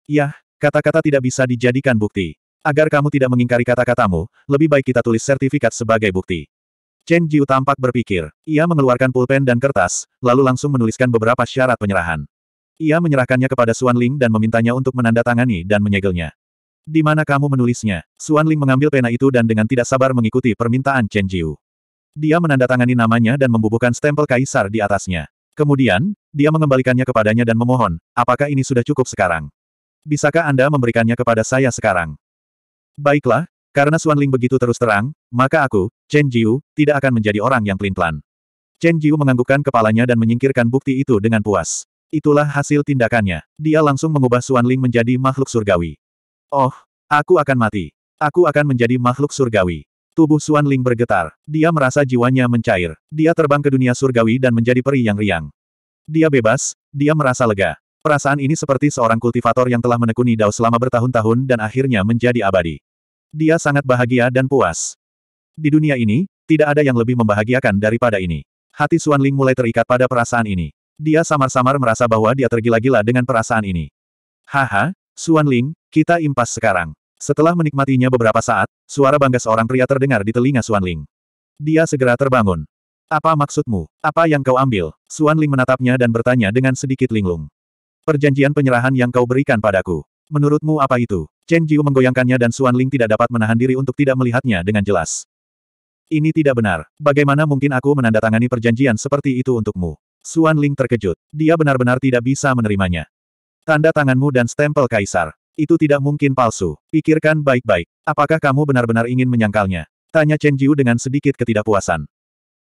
Yah, kata-kata tidak bisa dijadikan bukti. Agar kamu tidak mengingkari kata-katamu, lebih baik kita tulis sertifikat sebagai bukti. Chen Jiu tampak berpikir. Ia mengeluarkan pulpen dan kertas, lalu langsung menuliskan beberapa syarat penyerahan. Ia menyerahkannya kepada Suan Ling dan memintanya untuk menandatangani dan menyegelnya. Di mana kamu menulisnya? Suan Ling mengambil pena itu dan dengan tidak sabar mengikuti permintaan Chen Jiu. Dia menandatangani namanya dan membubuhkan stempel kaisar di atasnya. Kemudian, dia mengembalikannya kepadanya dan memohon, apakah ini sudah cukup sekarang? Bisakah Anda memberikannya kepada saya sekarang? Baiklah, karena Ling begitu terus terang, maka aku, Chen Jiu, tidak akan menjadi orang yang pelin-pelan. Chen Jiu menganggukkan kepalanya dan menyingkirkan bukti itu dengan puas. Itulah hasil tindakannya. Dia langsung mengubah Ling menjadi makhluk surgawi. Oh, aku akan mati. Aku akan menjadi makhluk surgawi. Tubuh Xuan Ling bergetar. Dia merasa jiwanya mencair. Dia terbang ke dunia surgawi dan menjadi peri yang riang. Dia bebas, dia merasa lega. Perasaan ini seperti seorang kultivator yang telah menekuni dao selama bertahun-tahun dan akhirnya menjadi abadi. Dia sangat bahagia dan puas. Di dunia ini, tidak ada yang lebih membahagiakan daripada ini. Hati Xuan Ling mulai terikat pada perasaan ini. Dia samar-samar merasa bahwa dia tergila-gila dengan perasaan ini. Haha, Xuan Ling, kita impas sekarang. Setelah menikmatinya beberapa saat, suara bangga seorang pria terdengar di telinga Xuan Ling. Dia segera terbangun. Apa maksudmu? Apa yang kau ambil? Xuan Ling menatapnya dan bertanya dengan sedikit linglung. Perjanjian penyerahan yang kau berikan padaku. Menurutmu apa itu? Chen Jiu menggoyangkannya dan Xuan Ling tidak dapat menahan diri untuk tidak melihatnya dengan jelas. Ini tidak benar. Bagaimana mungkin aku menandatangani perjanjian seperti itu untukmu? Xuan Ling terkejut. Dia benar-benar tidak bisa menerimanya. Tanda tanganmu dan stempel kaisar. Itu tidak mungkin palsu. Pikirkan baik-baik. Apakah kamu benar-benar ingin menyangkalnya? Tanya Chen Jiu dengan sedikit ketidakpuasan.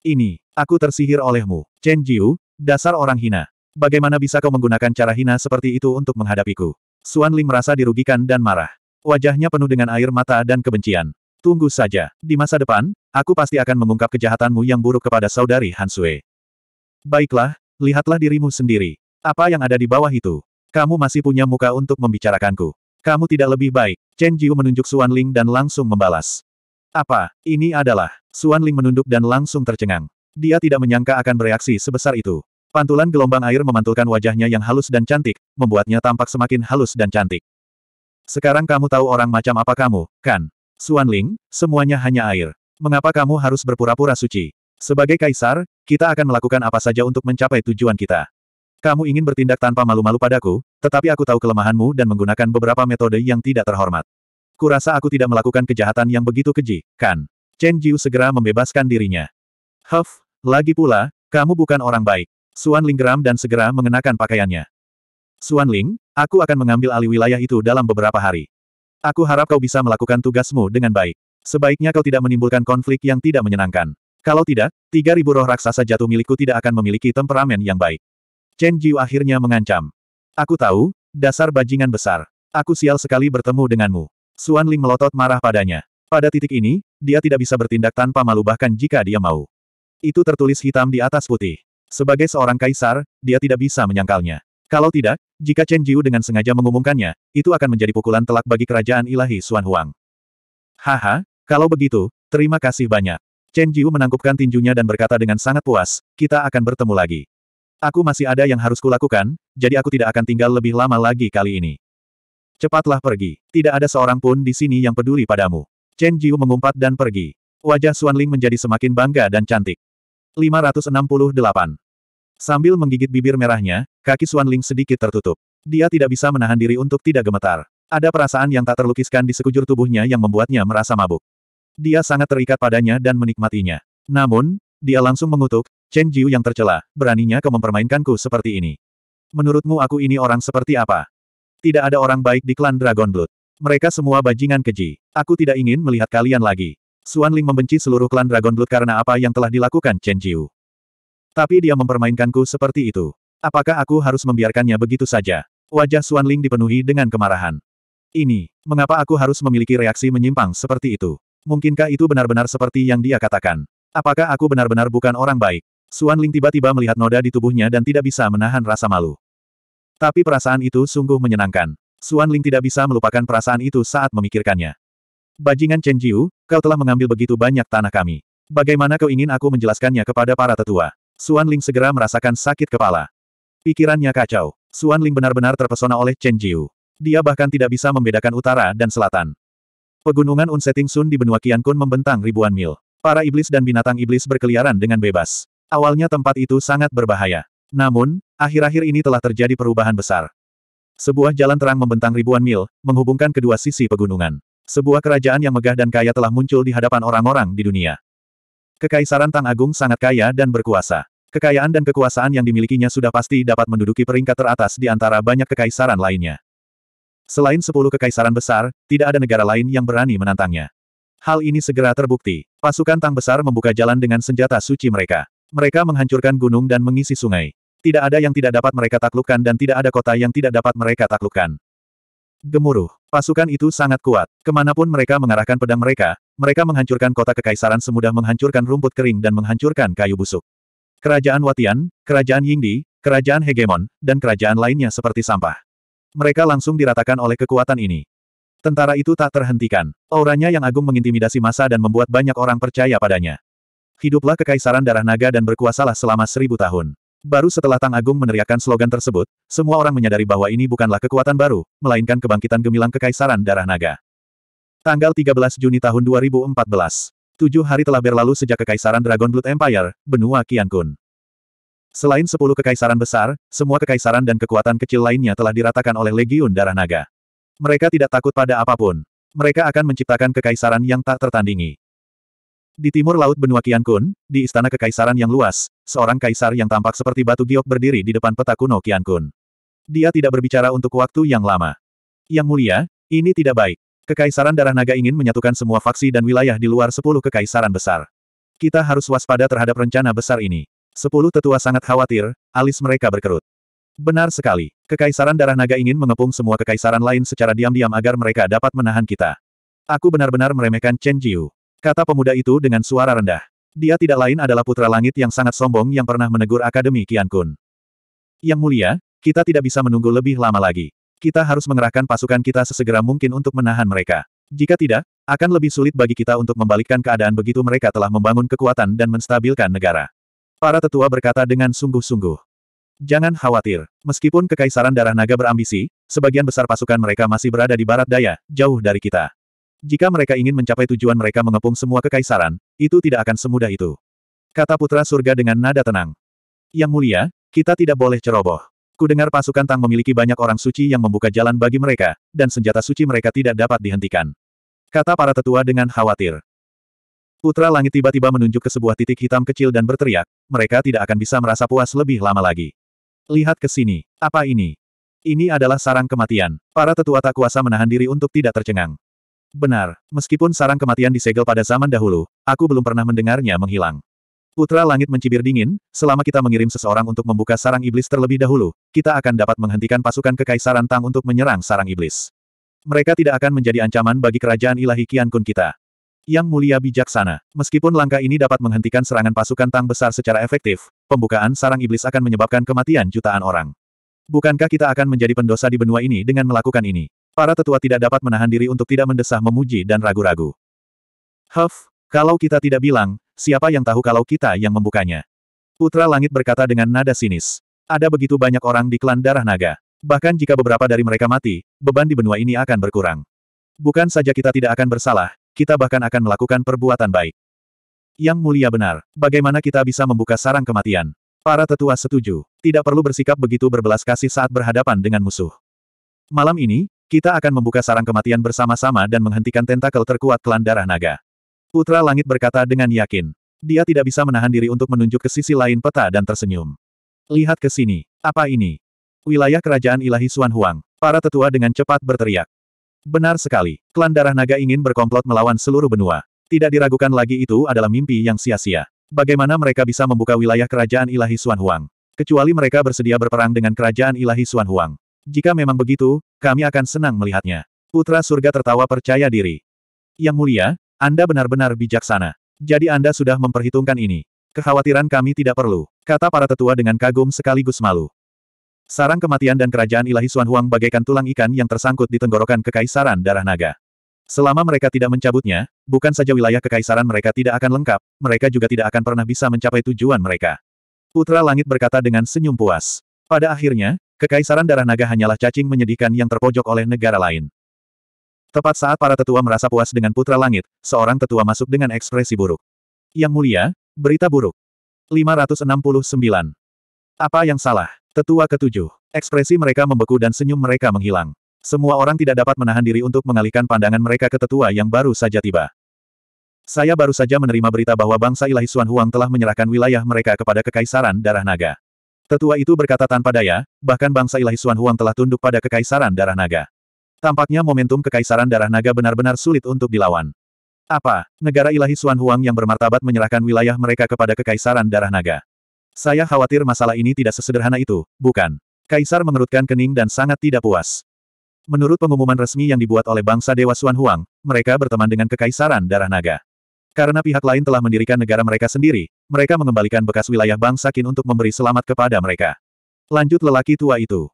Ini, aku tersihir olehmu. Chen Jiu, dasar orang hina. Bagaimana bisa kau menggunakan cara hina seperti itu untuk menghadapiku? Suan Ling merasa dirugikan dan marah. Wajahnya penuh dengan air mata dan kebencian. Tunggu saja. Di masa depan, aku pasti akan mengungkap kejahatanmu yang buruk kepada saudari Han Sui. Baiklah, lihatlah dirimu sendiri. Apa yang ada di bawah itu? Kamu masih punya muka untuk membicarakanku. Kamu tidak lebih baik. Chen Jiu menunjuk Xuan Ling dan langsung membalas. Apa, ini adalah? Xuan Ling menunduk dan langsung tercengang. Dia tidak menyangka akan bereaksi sebesar itu. Pantulan gelombang air memantulkan wajahnya yang halus dan cantik, membuatnya tampak semakin halus dan cantik. Sekarang kamu tahu orang macam apa kamu, kan? Xuan Ling, semuanya hanya air. Mengapa kamu harus berpura-pura suci? Sebagai kaisar, kita akan melakukan apa saja untuk mencapai tujuan kita. Kamu ingin bertindak tanpa malu-malu padaku, tetapi aku tahu kelemahanmu dan menggunakan beberapa metode yang tidak terhormat. Kurasa aku tidak melakukan kejahatan yang begitu keji, kan? Chen Jiu segera membebaskan dirinya. Huff, lagi pula, kamu bukan orang baik. Suan Ling geram dan segera mengenakan pakaiannya. Suan Ling, aku akan mengambil alih wilayah itu dalam beberapa hari. Aku harap kau bisa melakukan tugasmu dengan baik. Sebaiknya kau tidak menimbulkan konflik yang tidak menyenangkan. Kalau tidak, 3000 roh raksasa jatuh milikku tidak akan memiliki temperamen yang baik. Chen Jiu akhirnya mengancam. Aku tahu, dasar bajingan besar. Aku sial sekali bertemu denganmu. Suan Ling melotot marah padanya. Pada titik ini, dia tidak bisa bertindak tanpa malu bahkan jika dia mau. Itu tertulis hitam di atas putih. Sebagai seorang kaisar, dia tidak bisa menyangkalnya. Kalau tidak, jika Chen Jiu dengan sengaja mengumumkannya, itu akan menjadi pukulan telak bagi kerajaan ilahi Suan Huang. Haha, kalau begitu, terima kasih banyak. Chen Jiu menangkupkan tinjunya dan berkata dengan sangat puas, kita akan bertemu lagi. Aku masih ada yang harus kulakukan, jadi aku tidak akan tinggal lebih lama lagi kali ini. Cepatlah pergi. Tidak ada seorang pun di sini yang peduli padamu. Chen Jiu mengumpat dan pergi. Wajah Xuan Ling menjadi semakin bangga dan cantik. 568. Sambil menggigit bibir merahnya, kaki Xuan Ling sedikit tertutup. Dia tidak bisa menahan diri untuk tidak gemetar. Ada perasaan yang tak terlukiskan di sekujur tubuhnya yang membuatnya merasa mabuk. Dia sangat terikat padanya dan menikmatinya. Namun, dia langsung mengutuk, Chen Jiu yang tercela, beraninya kau mempermainkanku seperti ini. Menurutmu aku ini orang seperti apa? Tidak ada orang baik di klan Dragon Blood. Mereka semua bajingan keji. Aku tidak ingin melihat kalian lagi. Suan Ling membenci seluruh klan Dragon Blood karena apa yang telah dilakukan Chen Jiu. Tapi dia mempermainkanku seperti itu. Apakah aku harus membiarkannya begitu saja? Wajah Suan Ling dipenuhi dengan kemarahan. Ini, mengapa aku harus memiliki reaksi menyimpang seperti itu? Mungkinkah itu benar-benar seperti yang dia katakan? Apakah aku benar-benar bukan orang baik? Suan Ling tiba-tiba melihat noda di tubuhnya dan tidak bisa menahan rasa malu. Tapi perasaan itu sungguh menyenangkan. Suan Ling tidak bisa melupakan perasaan itu saat memikirkannya. Bajingan Chen Jiu, kau telah mengambil begitu banyak tanah kami. Bagaimana kau ingin aku menjelaskannya kepada para tetua? Suan Ling segera merasakan sakit kepala. Pikirannya kacau. Suan Ling benar-benar terpesona oleh Chen Jiu. Dia bahkan tidak bisa membedakan utara dan selatan. Pegunungan Unsetting Sun di benua Qiankun membentang ribuan mil. Para iblis dan binatang iblis berkeliaran dengan bebas. Awalnya tempat itu sangat berbahaya. Namun, akhir-akhir ini telah terjadi perubahan besar. Sebuah jalan terang membentang ribuan mil, menghubungkan kedua sisi pegunungan. Sebuah kerajaan yang megah dan kaya telah muncul di hadapan orang-orang di dunia. Kekaisaran Tang Agung sangat kaya dan berkuasa. Kekayaan dan kekuasaan yang dimilikinya sudah pasti dapat menduduki peringkat teratas di antara banyak kekaisaran lainnya. Selain sepuluh kekaisaran besar, tidak ada negara lain yang berani menantangnya. Hal ini segera terbukti. Pasukan Tang besar membuka jalan dengan senjata suci mereka. Mereka menghancurkan gunung dan mengisi sungai. Tidak ada yang tidak dapat mereka taklukkan dan tidak ada kota yang tidak dapat mereka taklukkan. Gemuruh. Pasukan itu sangat kuat. Kemanapun mereka mengarahkan pedang mereka, mereka menghancurkan kota kekaisaran semudah menghancurkan rumput kering dan menghancurkan kayu busuk. Kerajaan Watian, Kerajaan Yingdi, Kerajaan Hegemon, dan kerajaan lainnya seperti sampah. Mereka langsung diratakan oleh kekuatan ini. Tentara itu tak terhentikan. Auranya yang agung mengintimidasi masa dan membuat banyak orang percaya padanya. Hiduplah kekaisaran darah naga dan berkuasalah selama seribu tahun. Baru setelah Tang Agung meneriakkan slogan tersebut, semua orang menyadari bahwa ini bukanlah kekuatan baru, melainkan kebangkitan gemilang kekaisaran darah naga. Tanggal 13 Juni tahun 2014. Tujuh hari telah berlalu sejak kekaisaran Dragon Blood Empire, benua Qiankun. Selain sepuluh kekaisaran besar, semua kekaisaran dan kekuatan kecil lainnya telah diratakan oleh Legiun Darah Naga. Mereka tidak takut pada apapun. Mereka akan menciptakan kekaisaran yang tak tertandingi. Di timur laut benua Qiankun, di istana kekaisaran yang luas, seorang kaisar yang tampak seperti batu giok berdiri di depan peta kuno Qiankun. Dia tidak berbicara untuk waktu yang lama. Yang mulia, ini tidak baik. Kekaisaran Darah Naga ingin menyatukan semua faksi dan wilayah di luar sepuluh kekaisaran besar. Kita harus waspada terhadap rencana besar ini. Sepuluh tetua sangat khawatir, alis mereka berkerut. Benar sekali. Kekaisaran Darah Naga ingin mengepung semua kekaisaran lain secara diam-diam agar mereka dapat menahan kita. Aku benar-benar meremehkan Chen Jiu. Kata pemuda itu dengan suara rendah. Dia tidak lain adalah putra langit yang sangat sombong yang pernah menegur Akademi Kian Kun. Yang mulia, kita tidak bisa menunggu lebih lama lagi. Kita harus mengerahkan pasukan kita sesegera mungkin untuk menahan mereka. Jika tidak, akan lebih sulit bagi kita untuk membalikkan keadaan begitu mereka telah membangun kekuatan dan menstabilkan negara. Para tetua berkata dengan sungguh-sungguh. Jangan khawatir, meskipun Kekaisaran Darah Naga berambisi, sebagian besar pasukan mereka masih berada di barat daya, jauh dari kita. Jika mereka ingin mencapai tujuan mereka mengepung semua kekaisaran, itu tidak akan semudah itu. Kata Putra Surga dengan nada tenang. Yang mulia, kita tidak boleh ceroboh. Ku dengar pasukan Tang memiliki banyak orang suci yang membuka jalan bagi mereka, dan senjata suci mereka tidak dapat dihentikan. Kata para tetua dengan khawatir. Putra Langit tiba-tiba menunjuk ke sebuah titik hitam kecil dan berteriak, mereka tidak akan bisa merasa puas lebih lama lagi. Lihat ke sini. Apa ini? Ini adalah sarang kematian. Para tetua tak kuasa menahan diri untuk tidak tercengang. Benar, meskipun sarang kematian disegel pada zaman dahulu, aku belum pernah mendengarnya menghilang. Putra Langit mencibir dingin, selama kita mengirim seseorang untuk membuka sarang iblis terlebih dahulu, kita akan dapat menghentikan pasukan kekaisaran Tang untuk menyerang sarang iblis. Mereka tidak akan menjadi ancaman bagi kerajaan ilahi Kian Kun kita. Yang mulia bijaksana, meskipun langkah ini dapat menghentikan serangan pasukan Tang besar secara efektif, pembukaan sarang iblis akan menyebabkan kematian jutaan orang. Bukankah kita akan menjadi pendosa di benua ini dengan melakukan ini? Para tetua tidak dapat menahan diri untuk tidak mendesah memuji dan ragu-ragu. Huff, kalau kita tidak bilang, siapa yang tahu kalau kita yang membukanya? Putra Langit berkata dengan nada sinis. Ada begitu banyak orang di klan darah naga. Bahkan jika beberapa dari mereka mati, beban di benua ini akan berkurang. Bukan saja kita tidak akan bersalah, kita bahkan akan melakukan perbuatan baik. Yang mulia benar, bagaimana kita bisa membuka sarang kematian? Para tetua setuju, tidak perlu bersikap begitu berbelas kasih saat berhadapan dengan musuh. Malam ini, kita akan membuka sarang kematian bersama-sama dan menghentikan tentakel terkuat klan darah naga. Putra Langit berkata dengan yakin. Dia tidak bisa menahan diri untuk menunjuk ke sisi lain peta dan tersenyum. Lihat ke sini. Apa ini? Wilayah Kerajaan Ilahi Suan Huang. Para tetua dengan cepat berteriak. Benar sekali. Klan Darah Naga ingin berkomplot melawan seluruh benua. Tidak diragukan lagi itu adalah mimpi yang sia-sia. Bagaimana mereka bisa membuka wilayah Kerajaan Ilahi Suan Huang? Kecuali mereka bersedia berperang dengan Kerajaan Ilahi Suan Huang. Jika memang begitu, kami akan senang melihatnya. Putra surga tertawa percaya diri. Yang mulia, Anda benar-benar bijaksana. Jadi Anda sudah memperhitungkan ini. Kekhawatiran kami tidak perlu, kata para tetua dengan kagum sekaligus malu. Sarang kematian dan kerajaan ilahi Suan Huang bagaikan tulang ikan yang tersangkut di tenggorokan kekaisaran darah naga. Selama mereka tidak mencabutnya, bukan saja wilayah kekaisaran mereka tidak akan lengkap, mereka juga tidak akan pernah bisa mencapai tujuan mereka. Putra Langit berkata dengan senyum puas. Pada akhirnya, Kekaisaran darah naga hanyalah cacing menyedihkan yang terpojok oleh negara lain. Tepat saat para tetua merasa puas dengan putra langit, seorang tetua masuk dengan ekspresi buruk. Yang mulia, berita buruk. 569. Apa yang salah? Tetua ketujuh. Ekspresi mereka membeku dan senyum mereka menghilang. Semua orang tidak dapat menahan diri untuk mengalihkan pandangan mereka ke tetua yang baru saja tiba. Saya baru saja menerima berita bahwa bangsa Ilahi Suan Huang telah menyerahkan wilayah mereka kepada Kekaisaran Darah Naga. Tetua itu berkata tanpa daya, bahkan bangsa ilahi Suan Huang telah tunduk pada kekaisaran darah naga. Tampaknya momentum kekaisaran darah naga benar-benar sulit untuk dilawan. Apa, negara ilahi Suan Huang yang bermartabat menyerahkan wilayah mereka kepada kekaisaran darah naga? Saya khawatir masalah ini tidak sesederhana itu, bukan? Kaisar mengerutkan kening dan sangat tidak puas. Menurut pengumuman resmi yang dibuat oleh bangsa Dewa Suan Huang, mereka berteman dengan kekaisaran darah naga. Karena pihak lain telah mendirikan negara mereka sendiri, mereka mengembalikan bekas wilayah bangsa Qin untuk memberi selamat kepada mereka. Lanjut lelaki tua itu.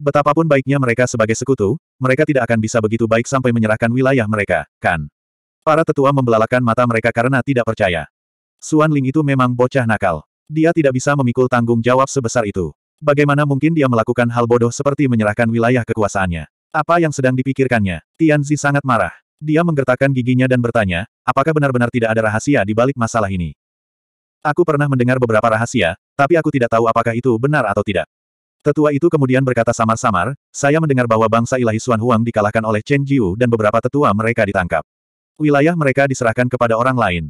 Betapapun baiknya mereka sebagai sekutu, mereka tidak akan bisa begitu baik sampai menyerahkan wilayah mereka, kan? Para tetua membelalakan mata mereka karena tidak percaya. Suan Ling itu memang bocah nakal. Dia tidak bisa memikul tanggung jawab sebesar itu. Bagaimana mungkin dia melakukan hal bodoh seperti menyerahkan wilayah kekuasaannya? Apa yang sedang dipikirkannya? Tian Zi sangat marah. Dia menggertakkan giginya dan bertanya, apakah benar-benar tidak ada rahasia di balik masalah ini? Aku pernah mendengar beberapa rahasia, tapi aku tidak tahu apakah itu benar atau tidak. Tetua itu kemudian berkata samar-samar, saya mendengar bahwa bangsa ilahi Suan Huang dikalahkan oleh Chen Jiu dan beberapa tetua mereka ditangkap. Wilayah mereka diserahkan kepada orang lain.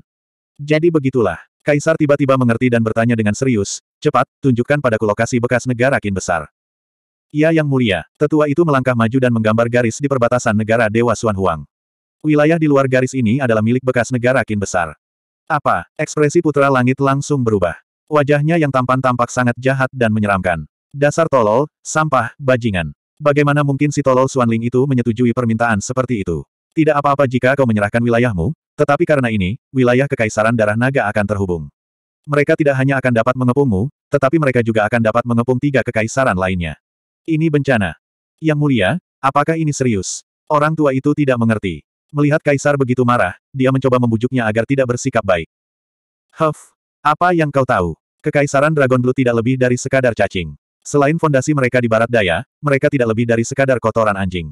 Jadi begitulah. Kaisar tiba-tiba mengerti dan bertanya dengan serius, cepat, tunjukkan padaku lokasi bekas negara kin besar. Ia yang mulia, tetua itu melangkah maju dan menggambar garis di perbatasan negara Dewa Suan Huang. Wilayah di luar garis ini adalah milik bekas negara kin besar. Apa? Ekspresi putra langit langsung berubah. Wajahnya yang tampan tampak sangat jahat dan menyeramkan. Dasar tolol, sampah, bajingan. Bagaimana mungkin si tolol Suanling itu menyetujui permintaan seperti itu? Tidak apa-apa jika kau menyerahkan wilayahmu, tetapi karena ini, wilayah Kekaisaran Darah Naga akan terhubung. Mereka tidak hanya akan dapat mengepungmu, tetapi mereka juga akan dapat mengepung tiga kekaisaran lainnya. Ini bencana. Yang mulia, apakah ini serius? Orang tua itu tidak mengerti. Melihat Kaisar begitu marah, dia mencoba membujuknya agar tidak bersikap baik. Huff, apa yang kau tahu? Kekaisaran Dragon Blue tidak lebih dari sekadar cacing. Selain fondasi mereka di barat daya, mereka tidak lebih dari sekadar kotoran anjing.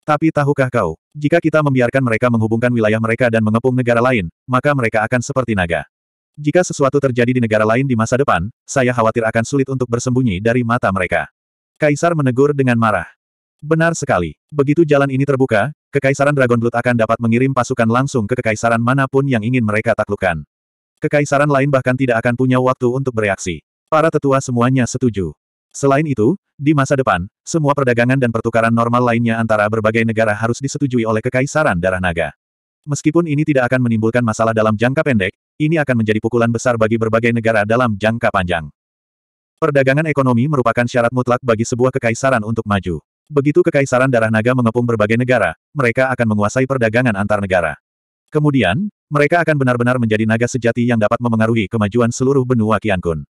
Tapi tahukah kau, jika kita membiarkan mereka menghubungkan wilayah mereka dan mengepung negara lain, maka mereka akan seperti naga. Jika sesuatu terjadi di negara lain di masa depan, saya khawatir akan sulit untuk bersembunyi dari mata mereka. Kaisar menegur dengan marah. Benar sekali. Begitu jalan ini terbuka, Kekaisaran Dragon Blood akan dapat mengirim pasukan langsung ke kekaisaran manapun yang ingin mereka taklukan. Kekaisaran lain bahkan tidak akan punya waktu untuk bereaksi. Para tetua semuanya setuju. Selain itu, di masa depan, semua perdagangan dan pertukaran normal lainnya antara berbagai negara harus disetujui oleh Kekaisaran Darah Naga. Meskipun ini tidak akan menimbulkan masalah dalam jangka pendek, ini akan menjadi pukulan besar bagi berbagai negara dalam jangka panjang. Perdagangan ekonomi merupakan syarat mutlak bagi sebuah kekaisaran untuk maju. Begitu kekaisaran darah naga mengepung berbagai negara, mereka akan menguasai perdagangan antar negara. Kemudian, mereka akan benar-benar menjadi naga sejati yang dapat memengaruhi kemajuan seluruh benua Qiankun.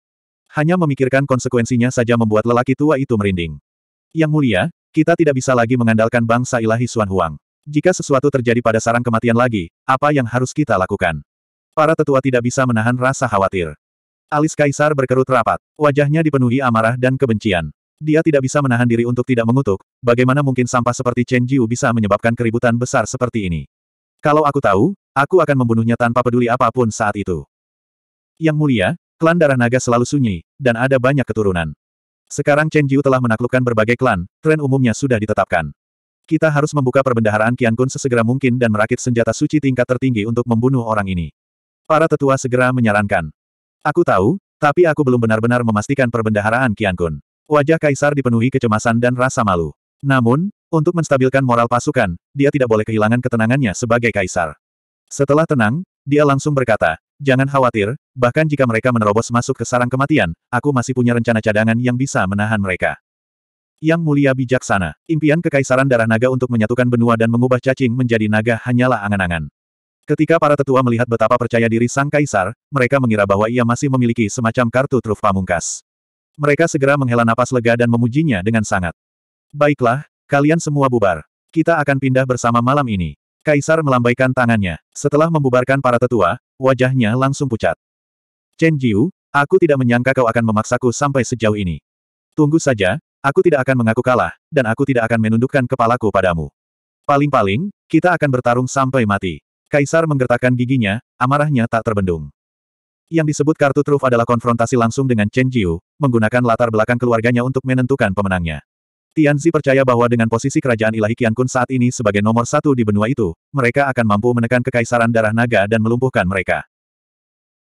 Hanya memikirkan konsekuensinya saja membuat lelaki tua itu merinding. Yang mulia, kita tidak bisa lagi mengandalkan bangsa ilahi Suan Huang. Jika sesuatu terjadi pada sarang kematian lagi, apa yang harus kita lakukan? Para tetua tidak bisa menahan rasa khawatir. Alis kaisar berkerut rapat, wajahnya dipenuhi amarah dan kebencian. Dia tidak bisa menahan diri untuk tidak mengutuk, bagaimana mungkin sampah seperti Chen Jiu bisa menyebabkan keributan besar seperti ini. Kalau aku tahu, aku akan membunuhnya tanpa peduli apapun saat itu. Yang mulia, klan darah naga selalu sunyi, dan ada banyak keturunan. Sekarang Chen Jiu telah menaklukkan berbagai klan, tren umumnya sudah ditetapkan. Kita harus membuka perbendaharaan Qian Kun sesegera mungkin dan merakit senjata suci tingkat tertinggi untuk membunuh orang ini. Para tetua segera menyarankan. Aku tahu, tapi aku belum benar-benar memastikan perbendaharaan Qian Kun. Wajah Kaisar dipenuhi kecemasan dan rasa malu. Namun, untuk menstabilkan moral pasukan, dia tidak boleh kehilangan ketenangannya sebagai Kaisar. Setelah tenang, dia langsung berkata, Jangan khawatir, bahkan jika mereka menerobos masuk ke sarang kematian, aku masih punya rencana cadangan yang bisa menahan mereka. Yang mulia bijaksana, impian kekaisaran darah naga untuk menyatukan benua dan mengubah cacing menjadi naga hanyalah angan-angan. Ketika para tetua melihat betapa percaya diri sang kaisar, mereka mengira bahwa ia masih memiliki semacam kartu truf pamungkas. Mereka segera menghela napas lega dan memujinya dengan sangat. Baiklah, kalian semua bubar. Kita akan pindah bersama malam ini. Kaisar melambaikan tangannya. Setelah membubarkan para tetua, wajahnya langsung pucat. Chen Jiu, aku tidak menyangka kau akan memaksaku sampai sejauh ini. Tunggu saja, aku tidak akan mengaku kalah, dan aku tidak akan menundukkan kepalaku padamu. Paling-paling, kita akan bertarung sampai mati. Kaisar menggertakkan giginya, amarahnya tak terbendung. Yang disebut kartu truf adalah konfrontasi langsung dengan Chen Jiu, menggunakan latar belakang keluarganya untuk menentukan pemenangnya. Tianzi percaya bahwa dengan posisi kerajaan ilahi Qian Kun saat ini sebagai nomor satu di benua itu, mereka akan mampu menekan kekaisaran darah naga dan melumpuhkan mereka.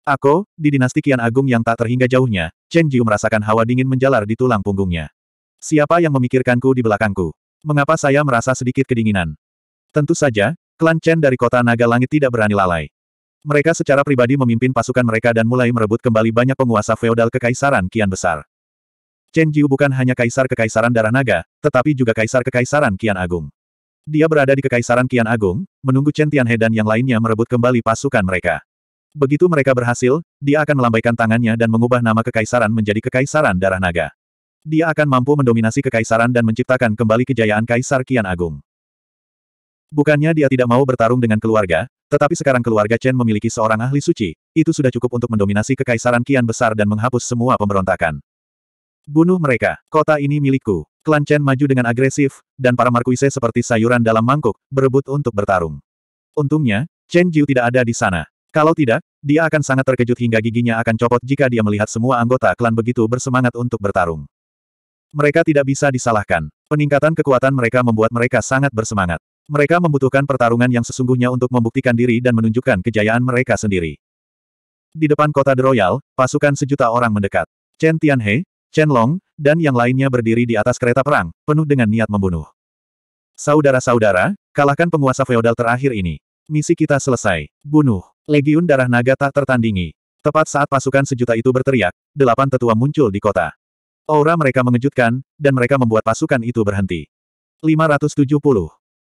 Ako, di dinasti Kian Agung yang tak terhingga jauhnya, Chen Jiu merasakan hawa dingin menjalar di tulang punggungnya. Siapa yang memikirkanku di belakangku? Mengapa saya merasa sedikit kedinginan? Tentu saja, klan Chen dari kota Naga Langit tidak berani lalai. Mereka secara pribadi memimpin pasukan mereka dan mulai merebut kembali banyak penguasa feodal kekaisaran kian besar. Chen Jiu bukan hanya kaisar kekaisaran darah naga, tetapi juga kaisar kekaisaran Kian Agung. Dia berada di kekaisaran Kian Agung, menunggu Chen Tianhe dan yang lainnya merebut kembali pasukan mereka. Begitu mereka berhasil, dia akan melambaikan tangannya dan mengubah nama kekaisaran menjadi kekaisaran darah naga. Dia akan mampu mendominasi kekaisaran dan menciptakan kembali kejayaan Kaisar Kian Agung. Bukannya dia tidak mau bertarung dengan keluarga, tetapi sekarang keluarga Chen memiliki seorang ahli suci, itu sudah cukup untuk mendominasi kekaisaran kian besar dan menghapus semua pemberontakan. Bunuh mereka, kota ini milikku. Klan Chen maju dengan agresif, dan para Markuise seperti sayuran dalam mangkuk, berebut untuk bertarung. Untungnya, Chen Jiu tidak ada di sana. Kalau tidak, dia akan sangat terkejut hingga giginya akan copot jika dia melihat semua anggota klan begitu bersemangat untuk bertarung. Mereka tidak bisa disalahkan. Peningkatan kekuatan mereka membuat mereka sangat bersemangat. Mereka membutuhkan pertarungan yang sesungguhnya untuk membuktikan diri dan menunjukkan kejayaan mereka sendiri. Di depan kota The Royal, pasukan sejuta orang mendekat. Chen Tianhe, Chen Long, dan yang lainnya berdiri di atas kereta perang, penuh dengan niat membunuh. Saudara-saudara, kalahkan penguasa feodal terakhir ini. Misi kita selesai. Bunuh. Legiun Darah Naga tak tertandingi. Tepat saat pasukan sejuta itu berteriak, delapan tetua muncul di kota. Aura mereka mengejutkan, dan mereka membuat pasukan itu berhenti. 570.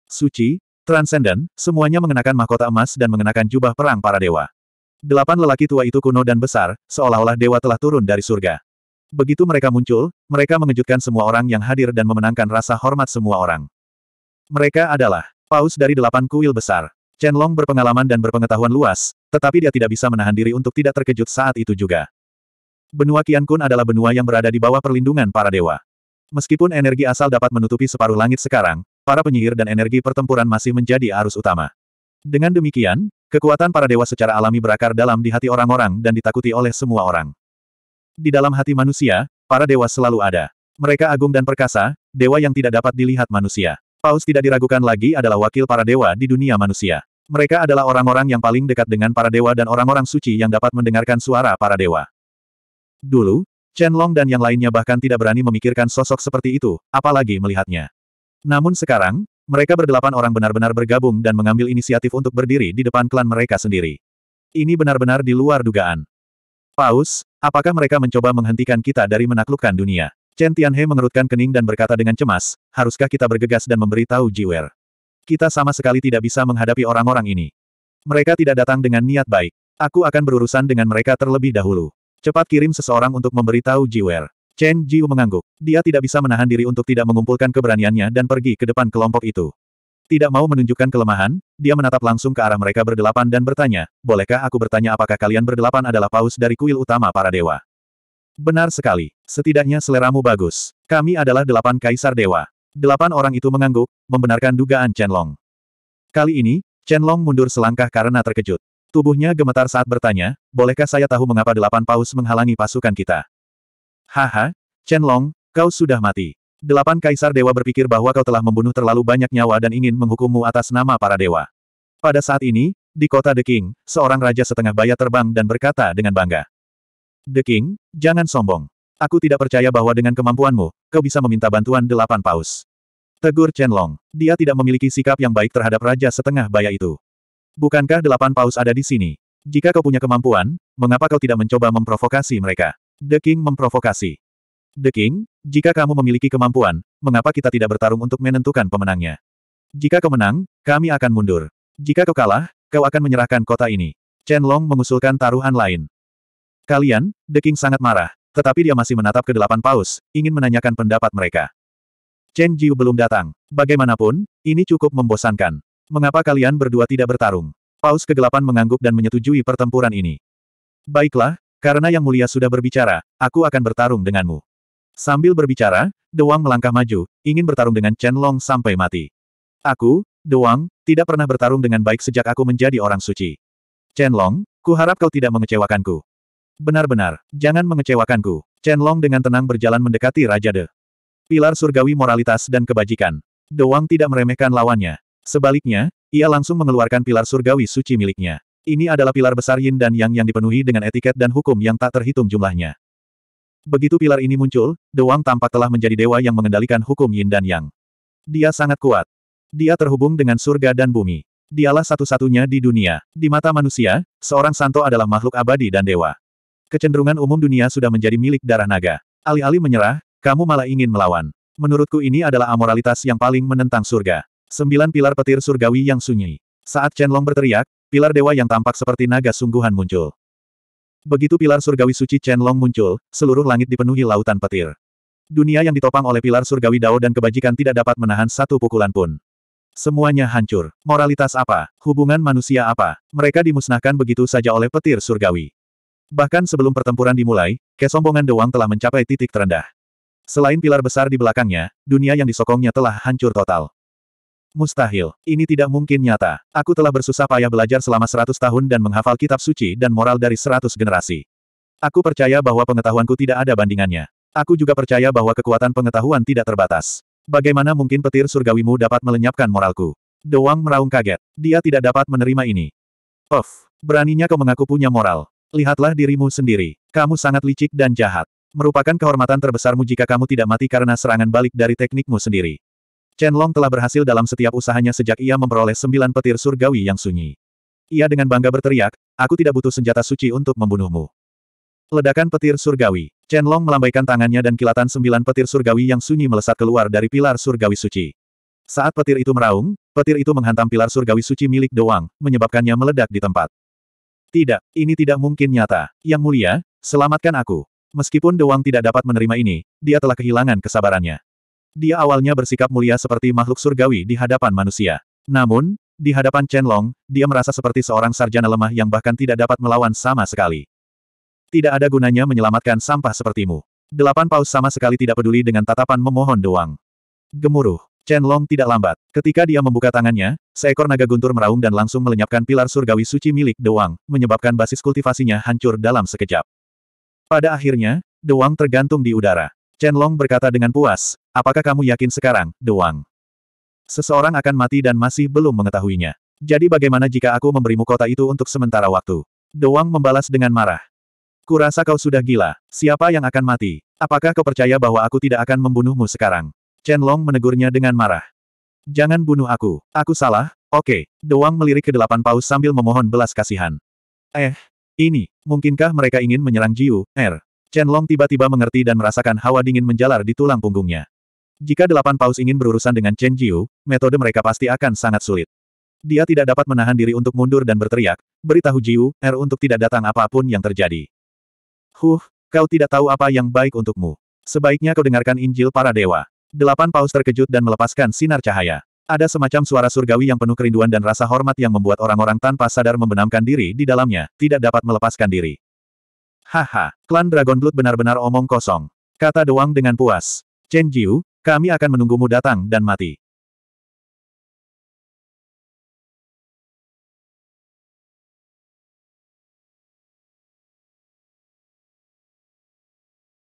Suci, Transcendent, semuanya mengenakan mahkota emas dan mengenakan jubah perang para dewa. Delapan lelaki tua itu kuno dan besar, seolah-olah dewa telah turun dari surga. Begitu mereka muncul, mereka mengejutkan semua orang yang hadir dan memenangkan rasa hormat semua orang. Mereka adalah paus dari delapan kuil besar. Chen Long berpengalaman dan berpengetahuan luas, tetapi dia tidak bisa menahan diri untuk tidak terkejut saat itu juga. Benua Kian Kun adalah benua yang berada di bawah perlindungan para dewa. Meskipun energi asal dapat menutupi separuh langit sekarang, para penyihir dan energi pertempuran masih menjadi arus utama. Dengan demikian, kekuatan para dewa secara alami berakar dalam di hati orang-orang dan ditakuti oleh semua orang. Di dalam hati manusia, para dewa selalu ada. Mereka agung dan perkasa, dewa yang tidak dapat dilihat manusia. Paus tidak diragukan lagi adalah wakil para dewa di dunia manusia. Mereka adalah orang-orang yang paling dekat dengan para dewa dan orang-orang suci yang dapat mendengarkan suara para dewa. Dulu, Chen Long dan yang lainnya bahkan tidak berani memikirkan sosok seperti itu, apalagi melihatnya. Namun sekarang, mereka berdelapan orang benar-benar bergabung dan mengambil inisiatif untuk berdiri di depan klan mereka sendiri. Ini benar-benar di luar dugaan. Paus, apakah mereka mencoba menghentikan kita dari menaklukkan dunia? Chen Tianhe mengerutkan kening dan berkata dengan cemas, haruskah kita bergegas dan memberitahu Jiwer? Kita sama sekali tidak bisa menghadapi orang-orang ini. Mereka tidak datang dengan niat baik. Aku akan berurusan dengan mereka terlebih dahulu. Cepat kirim seseorang untuk memberitahu Jiwer. Chen Jiu mengangguk. Dia tidak bisa menahan diri untuk tidak mengumpulkan keberaniannya dan pergi ke depan kelompok itu. Tidak mau menunjukkan kelemahan, dia menatap langsung ke arah mereka berdelapan dan bertanya, bolehkah aku bertanya apakah kalian berdelapan adalah paus dari kuil utama para dewa? Benar sekali. Setidaknya seleramu bagus. Kami adalah delapan kaisar dewa. Delapan orang itu mengangguk, membenarkan dugaan Chen Long. Kali ini, Chen Long mundur selangkah karena terkejut. Tubuhnya gemetar saat bertanya, bolehkah saya tahu mengapa delapan paus menghalangi pasukan kita? Haha, Chen Long, kau sudah mati. Delapan kaisar dewa berpikir bahwa kau telah membunuh terlalu banyak nyawa dan ingin menghukummu atas nama para dewa. Pada saat ini, di kota The King, seorang raja setengah baya terbang dan berkata dengan bangga. The King, jangan sombong. Aku tidak percaya bahwa dengan kemampuanmu, kau bisa meminta bantuan delapan paus. Tegur Chen Long. Dia tidak memiliki sikap yang baik terhadap raja setengah baya itu. Bukankah delapan paus ada di sini? Jika kau punya kemampuan, mengapa kau tidak mencoba memprovokasi mereka? The King memprovokasi. The King, jika kamu memiliki kemampuan, mengapa kita tidak bertarung untuk menentukan pemenangnya? Jika kau menang, kami akan mundur. Jika kau kalah, kau akan menyerahkan kota ini. Chen Long mengusulkan taruhan lain. Kalian, The King sangat marah, tetapi dia masih menatap ke delapan paus, ingin menanyakan pendapat mereka. Chen Jiu belum datang. Bagaimanapun, ini cukup membosankan. Mengapa kalian berdua tidak bertarung? Paus kegelapan mengangguk dan menyetujui pertempuran ini. Baiklah, karena Yang Mulia sudah berbicara, aku akan bertarung denganmu. Sambil berbicara, Doang melangkah maju, ingin bertarung dengan Chen Long sampai mati. Aku, Doang, tidak pernah bertarung dengan baik sejak aku menjadi orang suci. Chen Long, ku harap kau tidak mengecewakanku. Benar-benar, jangan mengecewakanku. Chen Long dengan tenang berjalan mendekati Raja De. Pilar surgawi moralitas dan kebajikan. Doang tidak meremehkan lawannya. Sebaliknya, ia langsung mengeluarkan pilar surgawi suci miliknya. Ini adalah pilar besar yin dan yang yang dipenuhi dengan etiket dan hukum yang tak terhitung jumlahnya. Begitu pilar ini muncul, Dewang tampak telah menjadi dewa yang mengendalikan hukum yin dan yang. Dia sangat kuat. Dia terhubung dengan surga dan bumi. Dialah satu-satunya di dunia. Di mata manusia, seorang santo adalah makhluk abadi dan dewa. Kecenderungan umum dunia sudah menjadi milik darah naga. Alih-alih menyerah, kamu malah ingin melawan. Menurutku ini adalah amoralitas yang paling menentang surga. Sembilan pilar petir surgawi yang sunyi. Saat Chen Long berteriak, pilar dewa yang tampak seperti naga sungguhan muncul. Begitu pilar surgawi suci Chen Long muncul, seluruh langit dipenuhi lautan petir. Dunia yang ditopang oleh pilar surgawi dao dan kebajikan tidak dapat menahan satu pukulan pun. Semuanya hancur. Moralitas apa? Hubungan manusia apa? Mereka dimusnahkan begitu saja oleh petir surgawi. Bahkan sebelum pertempuran dimulai, kesombongan Dewang telah mencapai titik terendah. Selain pilar besar di belakangnya, dunia yang disokongnya telah hancur total. Mustahil. Ini tidak mungkin nyata. Aku telah bersusah payah belajar selama seratus tahun dan menghafal kitab suci dan moral dari seratus generasi. Aku percaya bahwa pengetahuanku tidak ada bandingannya. Aku juga percaya bahwa kekuatan pengetahuan tidak terbatas. Bagaimana mungkin petir surgawimu dapat melenyapkan moralku? Doang meraung kaget. Dia tidak dapat menerima ini. Puf, Beraninya kau mengaku punya moral. Lihatlah dirimu sendiri. Kamu sangat licik dan jahat. Merupakan kehormatan terbesarmu jika kamu tidak mati karena serangan balik dari teknikmu sendiri. Chen Long telah berhasil dalam setiap usahanya sejak ia memperoleh sembilan petir surgawi yang sunyi. Ia dengan bangga berteriak, aku tidak butuh senjata suci untuk membunuhmu. Ledakan petir surgawi. Chen Long melambaikan tangannya dan kilatan sembilan petir surgawi yang sunyi melesat keluar dari pilar surgawi suci. Saat petir itu meraung, petir itu menghantam pilar surgawi suci milik Doang, menyebabkannya meledak di tempat. Tidak, ini tidak mungkin nyata. Yang mulia, selamatkan aku. Meskipun Doang tidak dapat menerima ini, dia telah kehilangan kesabarannya. Dia awalnya bersikap mulia seperti makhluk surgawi di hadapan manusia. Namun, di hadapan Chen Long, dia merasa seperti seorang sarjana lemah yang bahkan tidak dapat melawan sama sekali. Tidak ada gunanya menyelamatkan sampah sepertimu. Delapan paus sama sekali tidak peduli dengan tatapan memohon doang. Gemuruh. Chen Long tidak lambat. Ketika dia membuka tangannya, seekor naga guntur meraung dan langsung melenyapkan pilar surgawi suci milik doang, menyebabkan basis kultivasinya hancur dalam sekejap. Pada akhirnya, doang tergantung di udara. Chen Long berkata dengan puas, Apakah kamu yakin sekarang, Doang? Seseorang akan mati dan masih belum mengetahuinya. Jadi bagaimana jika aku memberimu kota itu untuk sementara waktu? Doang membalas dengan marah. Kurasa kau sudah gila. Siapa yang akan mati? Apakah kau percaya bahwa aku tidak akan membunuhmu sekarang? Chen Long menegurnya dengan marah. Jangan bunuh aku. Aku salah? Oke. Doang melirik ke delapan paus sambil memohon belas kasihan. Eh, ini, mungkinkah mereka ingin menyerang Jiu, Er? Chen Long tiba-tiba mengerti dan merasakan hawa dingin menjalar di tulang punggungnya. Jika delapan paus ingin berurusan dengan Chen Jiu, metode mereka pasti akan sangat sulit. Dia tidak dapat menahan diri untuk mundur dan berteriak, beritahu Jiu, R er, untuk tidak datang apapun yang terjadi. Huh, kau tidak tahu apa yang baik untukmu. Sebaiknya kau dengarkan Injil para dewa. Delapan paus terkejut dan melepaskan sinar cahaya. Ada semacam suara surgawi yang penuh kerinduan dan rasa hormat yang membuat orang-orang tanpa sadar membenamkan diri di dalamnya, tidak dapat melepaskan diri. Haha, klan Dragon Blood benar-benar omong kosong. Kata Doang dengan puas. Chen Jiu, kami akan menunggumu datang dan mati.